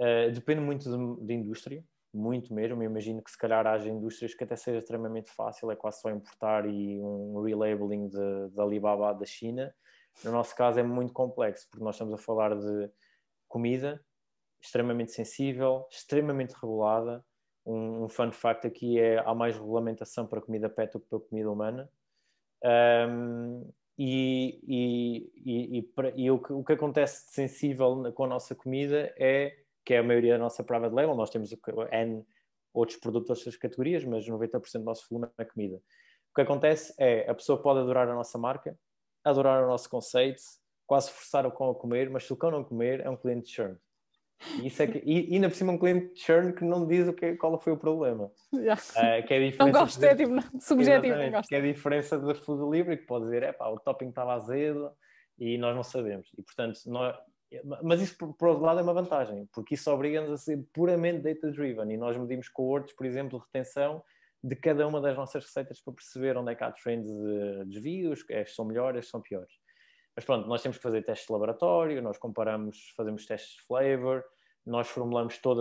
Uh, depende muito de, de, indústria, muito mesmo. Eu imagino que se calhar haja indústrias que até seja extremamente fácil, é quase só importar e um relabeling da Alibaba da China. No nosso caso é muito complexo, porque nós estamos a falar de comida extremamente sensível, extremamente regulada. Um, um fun fact aqui é há mais regulamentação para comida pet do que para comida humana. Um, e, e, e, e, o, que, o que acontece de sensível com a nossa comida é que é a maioria da nossa private label, nós temos N outros produtos outras categorias, mas 90% do nosso volume é comida. O que acontece é a pessoa pode adorar a nossa marca, adorar o nosso conceito, quase forçar o cão a comer, mas se o cão não comer, é um cliente churn. Isso é que, e, e ainda por cima um cliente de churn que não diz o que, qual foi o problema. Uh, *laughs* que é não gosto, de, é tipo, não, subjetivo. Não gosto. Que é a diferença do food delivery, que pode dizer, é pá, o topping estava azedo e nós não sabemos. E portanto, nós, é, mas isso por, por outro lado é uma vantagem, porque isso obriga-nos a ser puramente data-driven e nós medimos coortes, por exemplo, de retenção de cada uma das nossas receitas para perceber onde é que há trends de desvios, que é, são melhores, são piores. Mas pronto, nós temos que fazer testes de laboratório, nós comparamos, fazemos testes de flavor, nós formulamos todo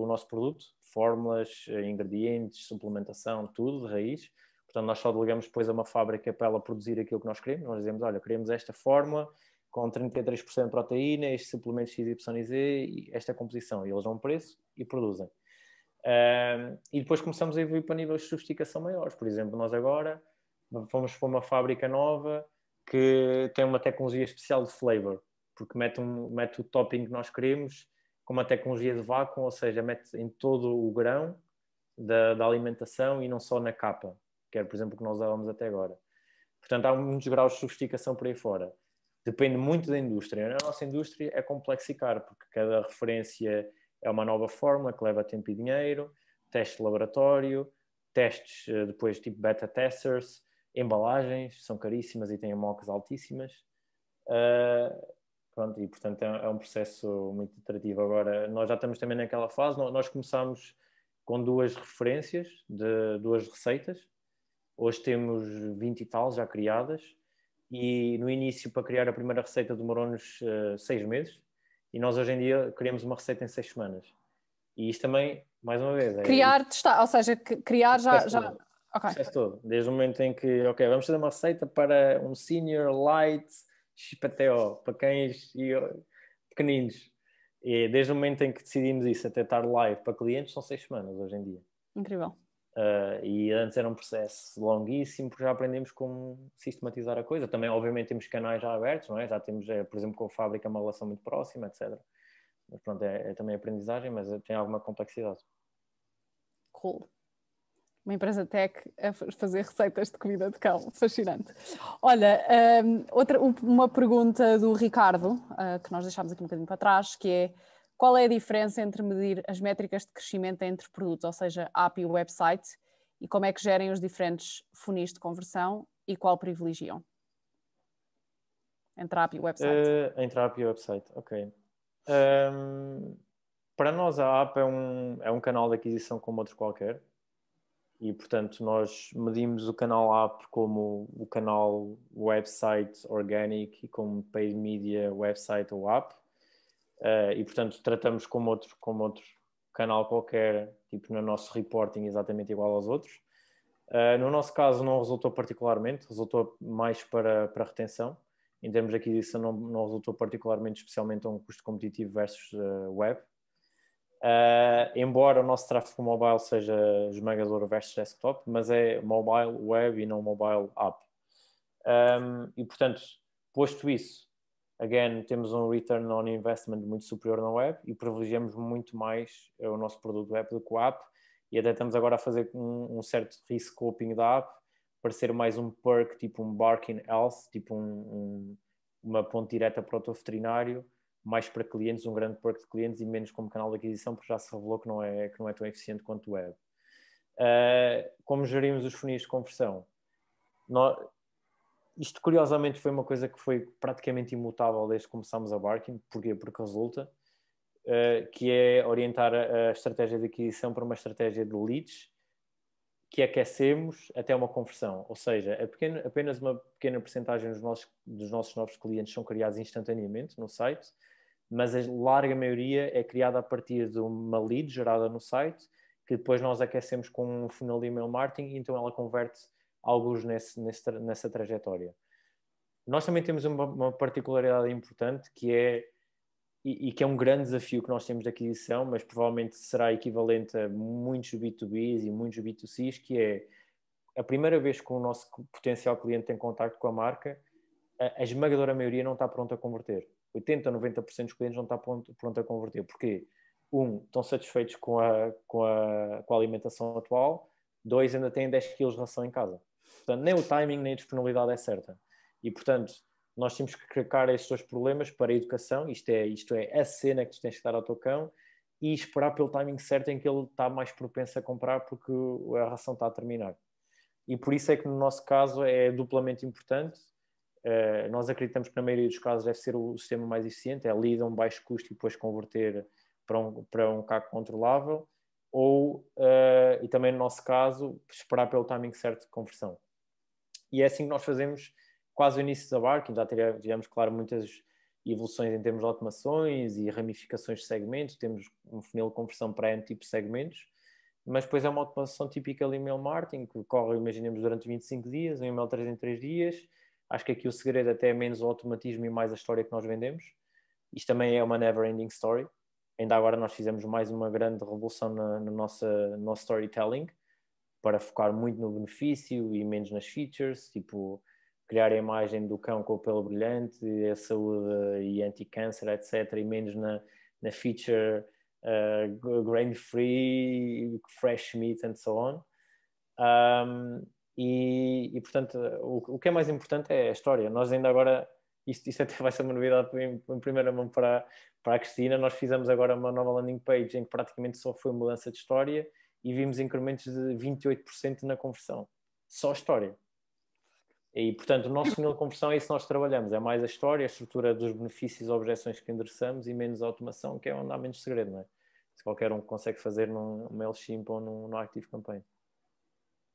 o nosso produto, fórmulas, eh, ingredientes, suplementação, tudo de raiz. Portanto, nós só delegamos depois a uma fábrica para ela produzir aquilo que nós queremos. Nós dizemos, olha, queremos esta fórmula com 33% de proteína, este suplemento XYZ e esta composição. E eles dão um preço e produzem. e depois começamos a evoluir para níveis de sofisticação maiores. Por exemplo, nós agora vamos para uma fábrica nova que tem uma tecnologia especial de flavor, porque mete, um, mete o topping que nós queremos com uma tecnologia de vácuo, ou seja, mete em todo o grão da, da alimentação e não só na capa, que era, por exemplo, o que nós usávamos até agora. Portanto, há muitos graus de sofisticação por aí fora. Depende muito da indústria. Na nossa indústria é complexificar porque cada referência é uma nova fórmula que leva tempo e dinheiro, teste de laboratório, testes eh, depois tipo beta testers, embalagens são caríssimas e têm mocas altíssimas. Uh, pronto, e portanto é, é, um processo muito iterativo. Agora, nós já estamos também naquela fase, nós começámos com duas referências, de duas receitas. Hoje temos 20 e tal já criadas. E no início, para criar a primeira receita, demorou-nos uh, seis meses. E nós hoje em dia criamos uma receita em seis semanas. E isto também, mais uma vez. É criar, testar, ou seja, criar já, já, Okay. O processo é todo. Desde o momento em que, ok, vamos fazer uma receita para um senior light XPTO, para cães e pequeninos. E desde o momento em que decidimos isso até estar live para clientes, são seis semanas hoje em dia. Incrível. Uh, e antes era um processo longuíssimo, porque já aprendemos como sistematizar a coisa. Também, obviamente, temos canais já abertos, não é? Já temos, é, por exemplo, com a fábrica uma relação muito próxima, etc. Mas pronto, é, é também aprendizagem, mas tem alguma complexidade. Cool uma empresa tech a fazer receitas de comida de cão. Fascinante. Olha, hum, um, outra, uma pergunta do Ricardo, uh, que nós deixámos aqui um bocadinho para trás, que é qual é a diferença entre medir as métricas de crescimento entre produtos, ou seja, app e website, e como é que gerem os diferentes funis de conversão e qual privilegiam? Entre app e website. Uh, entre app e website, ok. Um, para nós a app é um, é um canal de aquisição como outro qualquer, e portanto nós medimos o canal app como o canal website organic e como paid media website ou app uh, e portanto tratamos como outro, como outro canal qualquer, tipo no nosso reporting exatamente igual aos outros. Uh, no nosso caso não resultou particularmente, resultou mais para, para retenção. Em termos aqui disso não, não resultou particularmente, especialmente a um custo competitivo versus uh, web. Uh, embora o nosso tráfego mobile seja esmagador versus desktop, mas é mobile web e não mobile app. Um, e portanto, posto isso, again, temos um return on investment muito superior na web e privilegiamos muito mais eh, o nosso produto web do que o app. E até estamos agora a fazer um, um certo rescoping da app para ser mais um perk, tipo um barking health, tipo um, uma ponte direta para o teu veterinário mais para clientes, um grande perk de clientes e menos como canal de aquisição, porque já se revelou que não é, que não é tão eficiente quanto o web. Uh, como gerimos os funis de conversão? isto, curiosamente, foi uma coisa que foi praticamente imutável desde que começámos a Barking. Porquê? Porque resulta uh, que é orientar a, a estratégia de aquisição para uma estratégia de leads que aquecemos até uma conversão. Ou seja, pequeno, apenas uma pequena porcentagem dos nossos, dos nossos novos clientes são criados instantaneamente no site mas a larga maioria é criada a partir de uma lead gerada no site, que depois nós aquecemos com um funnel de email marketing, e então ela converte alguns nesse, nesse, nessa trajetória. Nós também temos uma, uma particularidade importante que é e, e, que é um grande desafio que nós temos de aquisição, mas provavelmente será equivalente a muitos B2Bs e muitos B2Cs, que é a primeira vez que o nosso potencial cliente tem contato com a marca, a, a esmagadora maioria não está pronta a converter. 80, 90% dos clientes não está pronto, pronto a converter. Porquê? Um, estão satisfeitos com a, com a, com a alimentação atual. Dois, ainda têm 10 kg de ração em casa. Portanto, nem o timing nem a disponibilidade é certa. E, portanto, nós temos que cracar esses dois problemas para a educação. Isto é, isto é a cena que tu tens que dar ao teu cão e esperar pelo timing certo em que ele está mais propenso a comprar porque a ração está a terminar. E por isso é que no nosso caso é duplamente importante eh, nós acreditamos que na maioria dos casos deve ser o sistema mais eficiente, é lead a um baixo custo e depois converter para um, para um CAC controlável, ou, uh, e também no nosso caso, esperar pelo timing certo de conversão. E é assim que nós fazemos quase o início da barca, já tivemos, claro, muitas evoluções em termos de automações e ramificações de segmentos, temos um funil de conversão para N tipo de segmentos, mas depois é uma automação típica de email marketing, que corre, imaginemos, durante 25 dias, um email 3 em 3 dias, Acho que aqui o segredo até é menos o automatismo e mais a história que nós vendemos. Isto também é uma never ending story. Ainda agora nós fizemos mais uma grande revolução na, no, nosso, no nosso storytelling para focar muito no benefício e menos nas features, tipo criar a imagem do cão com o pelo brilhante, a saúde e anti-câncer, etc. E menos na, na feature uh, grain-free, fresh meat and so on. Um, e, e portanto, o, o, que é mais importante é a história. Nós ainda agora, isto, isto até *laughs* vai ser uma novidade em, em primeira mão para, para a Cristina, nós fizemos agora uma nova landing page em que praticamente só foi mudança de história e vimos incrementos de 28% na conversão. Só história. E, portanto, o nosso funil de conversão é isso que nós trabalhamos. É mais a história, a estrutura dos benefícios, objeções que endereçamos e menos a automação, que é onde há menos segredo, não é? Se qualquer um consegue fazer num, num MailChimp ou num, num ActiveCampaign.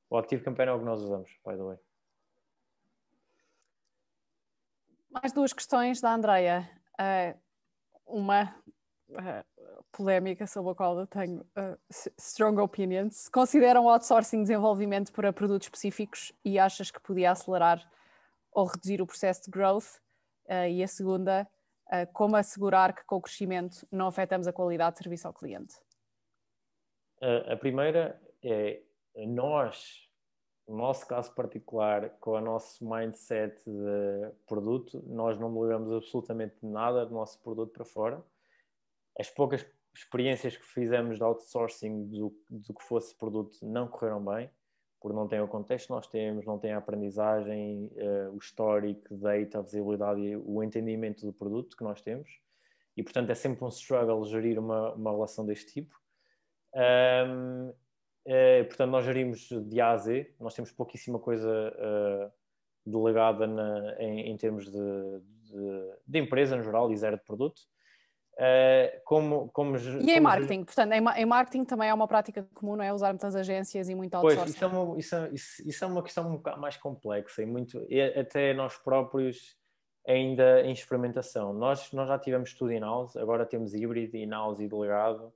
O Active Campaign é o que nós usamos, by the way. Mais duas questões da Andreia. Uh, eh, uma uh, polémica sobre a qual eu tenho uh, strong opinions. Consideram o outsourcing desenvolvimento para produtos específicos e achas que podia acelerar ou reduzir o processo de growth? e a segunda, como assegurar que com o crescimento não afetamos a qualidade de serviço ao cliente? a primeira é nós, no nosso caso particular, com o nosso mindset de produto, nós não levamos absolutamente nada do nosso produto para fora. As poucas experiências que fizemos de outsourcing do, do que fosse produto não correram bem, porque não tem o contexto que nós temos, não tem a aprendizagem, uh, o histórico, data, a visibilidade e o entendimento do produto que nós temos. E, portanto, é sempre um struggle gerir uma, uma relação deste tipo. Um, eh, portanto, nós gerimos de A a Z, nós temos pouquíssima coisa uh, delegada na, em, em, termos de, de, de, empresa no geral e zero de produto. Uh, como, como, e é como em marketing, ger... portanto, em, em, marketing também é uma prática comum, não é? Usar muitas agências e muito outsourcing. Pois, isso é, uma, isso, é, isso é uma questão um bocado mais complexa e muito, e até nós próprios ainda em experimentação. Nós, nós já tivemos tudo in-house, agora temos híbrido, in-house e delegado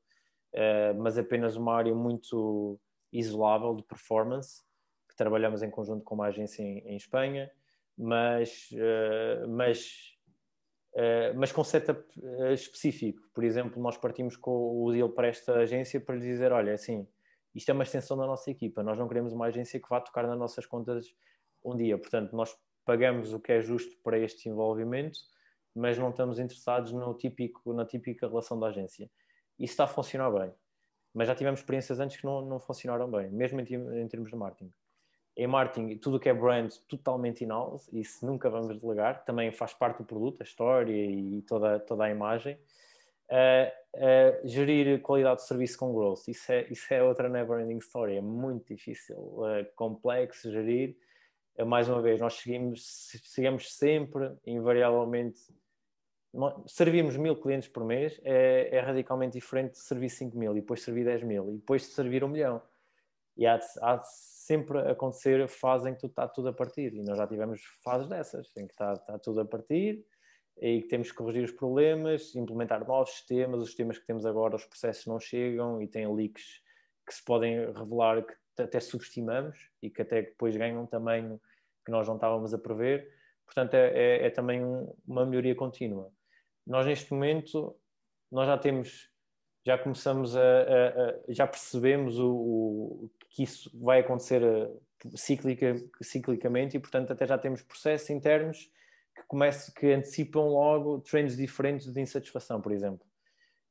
eh, mas apenas uma área muito isolável de performance, que trabalhamos em conjunto com uma agência em, em Espanha, mas, eh, mas, eh, mas com setup específico. Por exemplo, nós partimos com o deal para esta agência para lhe dizer, olha, assim, isto é uma extensão da nossa equipa, nós não queremos uma agência que vá tocar nas nossas contas um dia, portanto, nós pagamos o que é justo para este envolvimento, mas não estamos interessados no típico, na típica relação da agência. Isso está a funcionar bem. Mas já tivemos experiências antes que não, não funcionaram bem, mesmo em, em termos de marketing. Em marketing, tudo o que é brand totalmente in-house, isso nunca vamos delegar, também faz parte do produto, a história e toda, toda a imagem. Uh, uh, gerir qualidade de serviço com growth, isso é, isso é outra never-ending story, é muito difícil, uh, complexo gerir. mais uma vez, nós seguimos, seguimos sempre, invariavelmente, servimos mil clientes por mês é, é, radicalmente diferente de servir 5 mil e depois servir 10 mil e depois servir um milhão. E há, há sempre acontecer fazem que está tudo a partir. E nós já tivemos fases dessas, em que está, tudo a partir e que temos que corrigir os problemas, implementar novos sistemas. Os sistemas que temos agora, os processos não chegam e têm leaks que se podem revelar que até subestimamos e que até depois ganham um tamanho que nós não estávamos a prever. Portanto, é, é, é também um, uma melhoria contínua nós neste momento nós já temos, já começamos a, a, a já percebemos o, o, que isso vai acontecer eh, ciclica, ciclicamente e portanto até já temos processos internos que começam, que antecipam logo trends diferentes de insatisfação, por exemplo.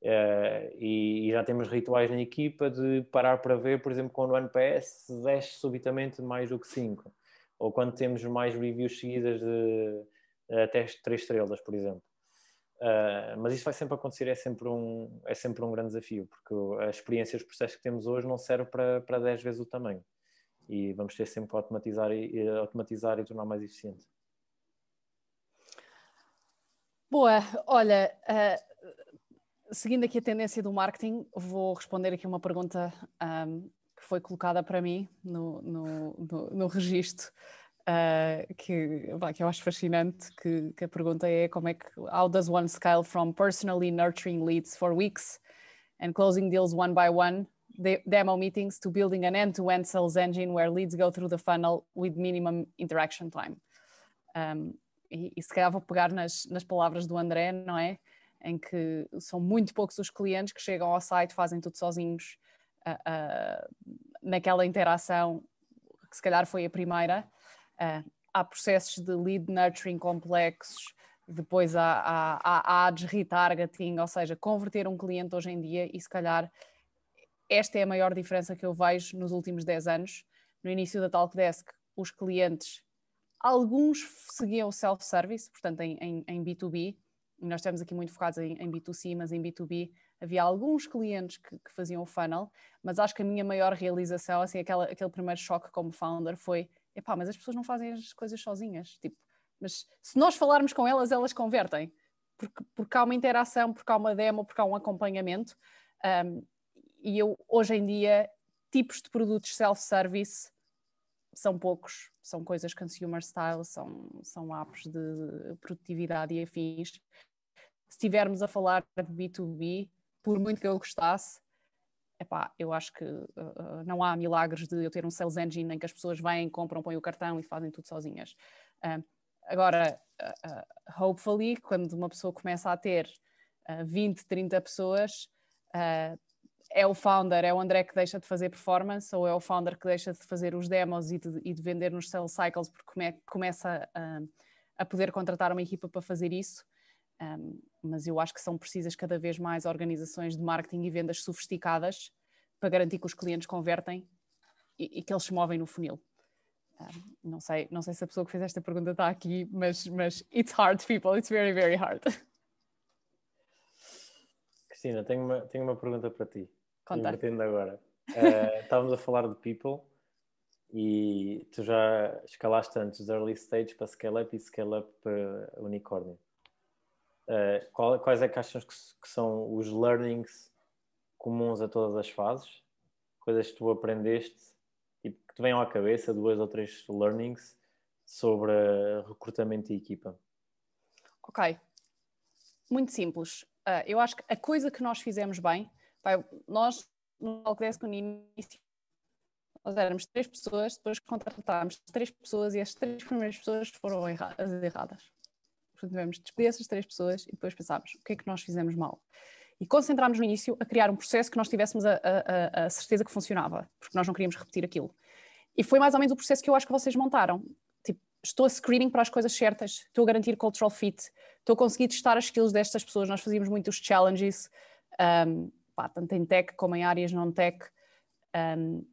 Uh, e, e, já temos rituais na equipa de parar para ver, por exemplo, quando o NPS desce subitamente mais do que 5, ou quando temos mais reviews seguidas de eh, até 3 estrelas, por exemplo. Uh, mas isso vai sempre acontecer, é sempre, um, é sempre um grande desafio, porque a experiência e os processos que temos hoje não servem para, para 10 vezes o tamanho. E vamos ter sempre que automatizar e, e automatizar e tornar mais eficiente. Boa, olha, uh, seguindo aqui a tendência do marketing, vou responder aqui uma pergunta um, ah, que foi colocada para mim no, no, no, no registro uh, que, bah, que eu acho fascinante, que, que, a pergunta é como é que how does one scale from personally nurturing leads for weeks and closing deals one by one, de demo meetings to building an end-to-end -end sales engine where leads go through the funnel with minimum interaction time. Um, e, e se calhar vou pegar nas, nas palavras do André, não é? Em que são muito poucos os clientes que chegam ao site, fazem tudo sozinhos, uh, uh, naquela interação que se calhar foi a primeira, Uh, há processos de lead nurturing complexos, depois há, há, há, há ads retargeting, ou seja, converter um cliente hoje em dia e se calhar esta é a maior diferença que eu vejo nos últimos 10 anos. No início da Talkdesk, os clientes, alguns seguiam o self-service, portanto em, em, em, B2B, nós estamos aqui muito focados em, em B2C, mas em B2B havia alguns clientes que, que, faziam o funnel, mas acho que a minha maior realização, assim, aquela, aquele primeiro choque como founder foi epá, mas as pessoas não fazem as coisas sozinhas, tipo, mas se nós falarmos com elas, elas convertem, porque, porque há uma interação, porque há uma demo, porque há um acompanhamento, um, e eu, hoje em dia, tipos de produtos self-service são poucos, são coisas consumer style, são, são apps de produtividade e afins. Se estivermos a falar de B2B, por muito que eu gostasse, epá, eu acho que uh, não há milagres de eu ter um sales engine em que as pessoas vêm, compram, põem o cartão e fazem tudo sozinhas. Uh, agora, uh, hopefully, quando uma pessoa começa a ter uh, 20, 30 pessoas, é o founder, é o André que deixa de fazer performance ou é o founder que deixa de fazer os demos e de, e de vender nos sales cycles porque come, começa a, a poder contratar uma equipa para fazer isso. Um, mas eu acho que são precisas cada vez mais organizações de marketing e vendas sofisticadas para garantir que os clientes convertem e, e que eles se movem no funil. Um, não sei, não sei se a pessoa que fez esta pergunta está aqui, mas, mas it's hard, people, it's very, very hard. Cristina, tenho uma, tenho uma pergunta para ti. Conta. Invertendo agora. Uh, *laughs* estávamos a falar de people e tu já escalaste antes de early stage para scale up e scale up para unicórnio. Eh, qual, quais é que achas que, que, são os learnings comuns a todas as fases? Coisas que tu aprendeste e tipo, que te venham à cabeça, duas ou três learnings sobre recrutamento e equipa? Ok. Muito simples. Uh, eu acho que a coisa que nós fizemos bem, pai, nós no no início nós éramos três pessoas, depois contratámos três pessoas e as três primeiras pessoas foram erra as erradas. Portanto, tivemos despedir essas três pessoas e depois pensámos o que é que nós fizemos mal. E concentrámos no início a criar um processo que nós tivéssemos a, a, a certeza que funcionava, porque nós não queríamos repetir aquilo. E foi mais ou menos o processo que eu acho que vocês montaram. Tipo, estou a screening para as coisas certas, estou a garantir cultural fit, estou a conseguir testar as skills destas pessoas. Nós fazíamos muitos challenges, um, pá, tanto em tech como em áreas não tech. Um,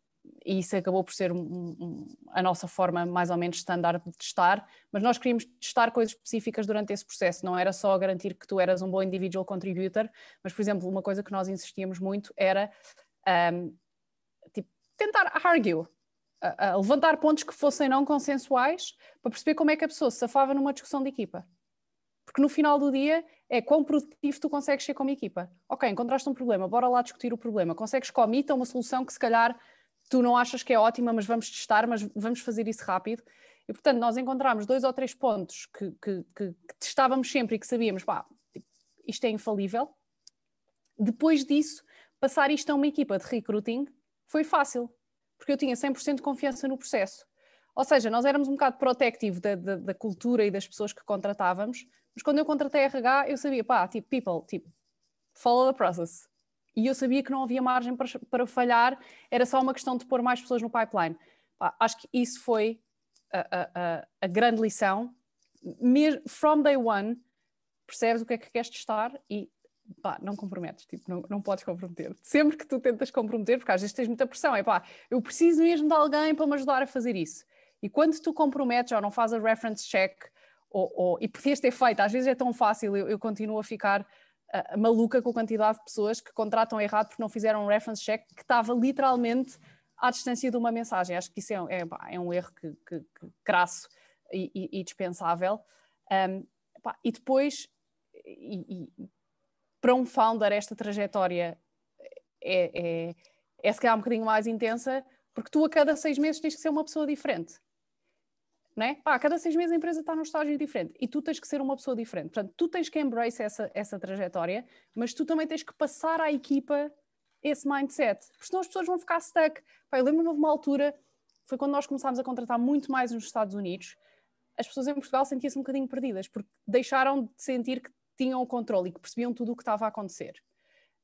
e isso acabou por ser um, um, a nossa forma mais ou menos standard de testar, mas nós queríamos testar coisas específicas durante esse processo, não era só garantir que tu eras um bom individual contributor, mas, por exemplo, uma coisa que nós insistíamos muito era um, tipo, tentar argue, a, a levantar pontos que fossem não consensuais para perceber como é que a pessoa se safava numa discussão de equipa. Porque no final do dia é quão produtivo tu consegues ser como equipa. Ok, encontraste um problema, bora lá discutir o problema. Consegues comitar uma solução que se calhar tu não achas que é ótima, mas vamos testar, mas vamos fazer isso rápido. E portanto, nós encontramos dois ou três pontos que, que, que, que testávamos sempre e que sabíamos, pá, isto é infalível. Depois disso, passar isto a uma equipa de recruiting foi fácil, porque eu tinha 100% de confiança no processo. Ou seja, nós éramos um bocado protective da, da, da, cultura e das pessoas que contratávamos, mas quando eu contratei RH, eu sabia, pá, tipo, people, tipo, follow the process e eu sabia que não havia margem para, para falhar, era só uma questão de pôr mais pessoas no pipeline. Acho que isso foi a, a, a grande lição. From day one, percebes o que é que queres testar e pá, não comprometes, tipo, não, não podes comprometer. Sempre que tu tentas comprometer, porque às vezes tens muita pressão, é pá, eu preciso mesmo de alguém para me ajudar a fazer isso. E quando tu comprometes ou não fazes a reference check, ou, ou, e podias ter é feito, às vezes é tão fácil, eu, eu continuo a ficar maluca com a quantidade de pessoas que contratam errado porque não fizeram um reference check que estava literalmente à distância de uma mensagem. Acho que isso é, é, é um erro que, que, que crasso e, e, e dispensável. Um, pá, e depois, e, para um founder, esta trajetória é, é, é se calhar um bocadinho mais intensa, porque tu a cada seis meses tens que ser uma pessoa diferente né? Pá, cada seis meses a empresa está num estágio diferente e tu tens que ser uma pessoa diferente. Portanto, tu tens que embrace essa, essa trajetória, mas tu também tens que passar à equipa esse mindset, porque senão as pessoas vão ficar stuck. Pá, eu lembro-me de uma altura, foi quando nós começámos a contratar muito mais nos Estados Unidos, as pessoas em Portugal sentiam-se um bocadinho perdidas, porque deixaram de sentir que tinham o controle e que percebiam tudo o que estava a acontecer.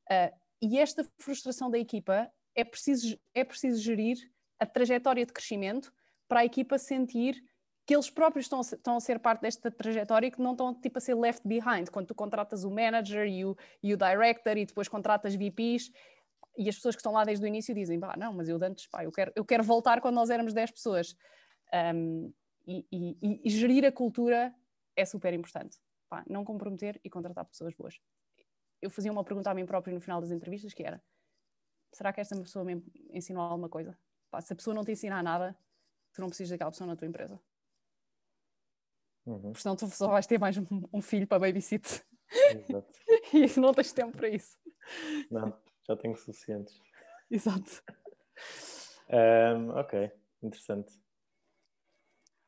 Uh, e esta frustração da equipa é preciso, é preciso gerir a trajetória de crescimento para a equipa sentir que eles próprios estão a, ser, estão a ser parte desta trajetória e que não estão tipo a ser left behind. Quando tu contratas o manager e o, e o director e depois contratas VPs e as pessoas que estão lá desde o início dizem, pá, não, mas eu antes, pá, eu quero, eu quero voltar quando nós éramos 10 pessoas. Um, e, e, e, gerir a cultura é super importante. Pá, não comprometer e contratar pessoas boas. Eu fazia uma pergunta a mim próprio no final das entrevistas que era, será que esta pessoa me ensinou alguma coisa? Pá, se a pessoa não te ensinar nada, tu não precisas daquela pessoa na tua empresa. Uhum. Porque senão tu só vais ter mais um, um filho para babysit. Exato. *laughs* e não tens tempo para isso. Não, já tenho suficientes. Exato. Um, ok, interessante.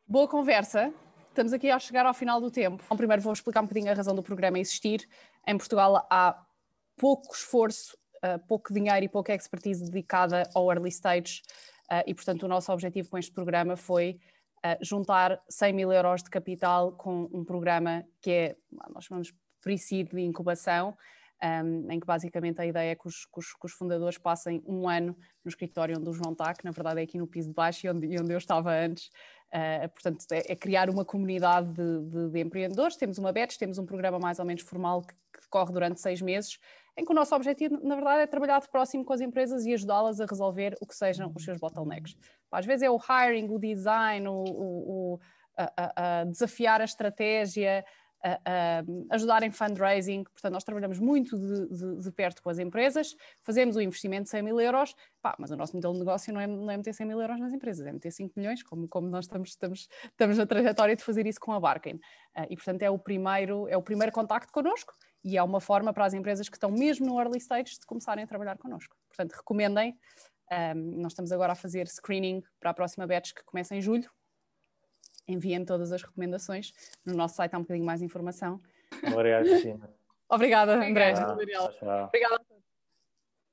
Boa conversa. Estamos aqui a chegar ao final do tempo. Então, primeiro vou explicar um bocadinho a razão do programa existir. Em Portugal há pouco esforço, uh, pouco dinheiro e pouca expertise dedicada ao early stage. Uh, e, portanto, o nosso objetivo com este programa foi uh, juntar 100 mil euros de capital com um programa que é, nós chamamos PRICID de incubação, um, em que basicamente a ideia é que os, que, os, que os, fundadores passem um ano no escritório onde os vão que na verdade é aqui no piso de baixo e onde, onde eu estava antes. Uh, portanto, é, é, criar uma comunidade de, de, de empreendedores. Temos uma BETS, temos um programa mais ou menos formal que, que decorre durante seis meses, em que o nosso objetivo, na verdade, é trabalhar de próximo com as empresas e ajudá-las a resolver o que sejam os seus bottlenecks. Às vezes é o hiring, o design, o, o, o a, a, a desafiar a estratégia, uh, ajudar em fundraising. Portanto, nós trabalhamos muito de, de, de, perto com as empresas, fazemos um investimento de 100 mil euros, pá, mas o nosso modelo de negócio não é, não é meter 100 mil euros nas empresas, é meter 5 milhões, como, como nós estamos, estamos, estamos na trajetória de fazer isso com a Barkin. Uh, e, portanto, é o, primeiro, é o primeiro contacto connosco e é uma forma para as empresas que estão mesmo no early stage de começarem a trabalhar connosco. Portanto, recomendem. Um, ah, nós estamos agora a fazer screening para a próxima batch que começa em julho, enviem todas as recomendações. No nosso site há um bocadinho mais informação. Obrigado, Cristina. Obrigada, André. Tchau,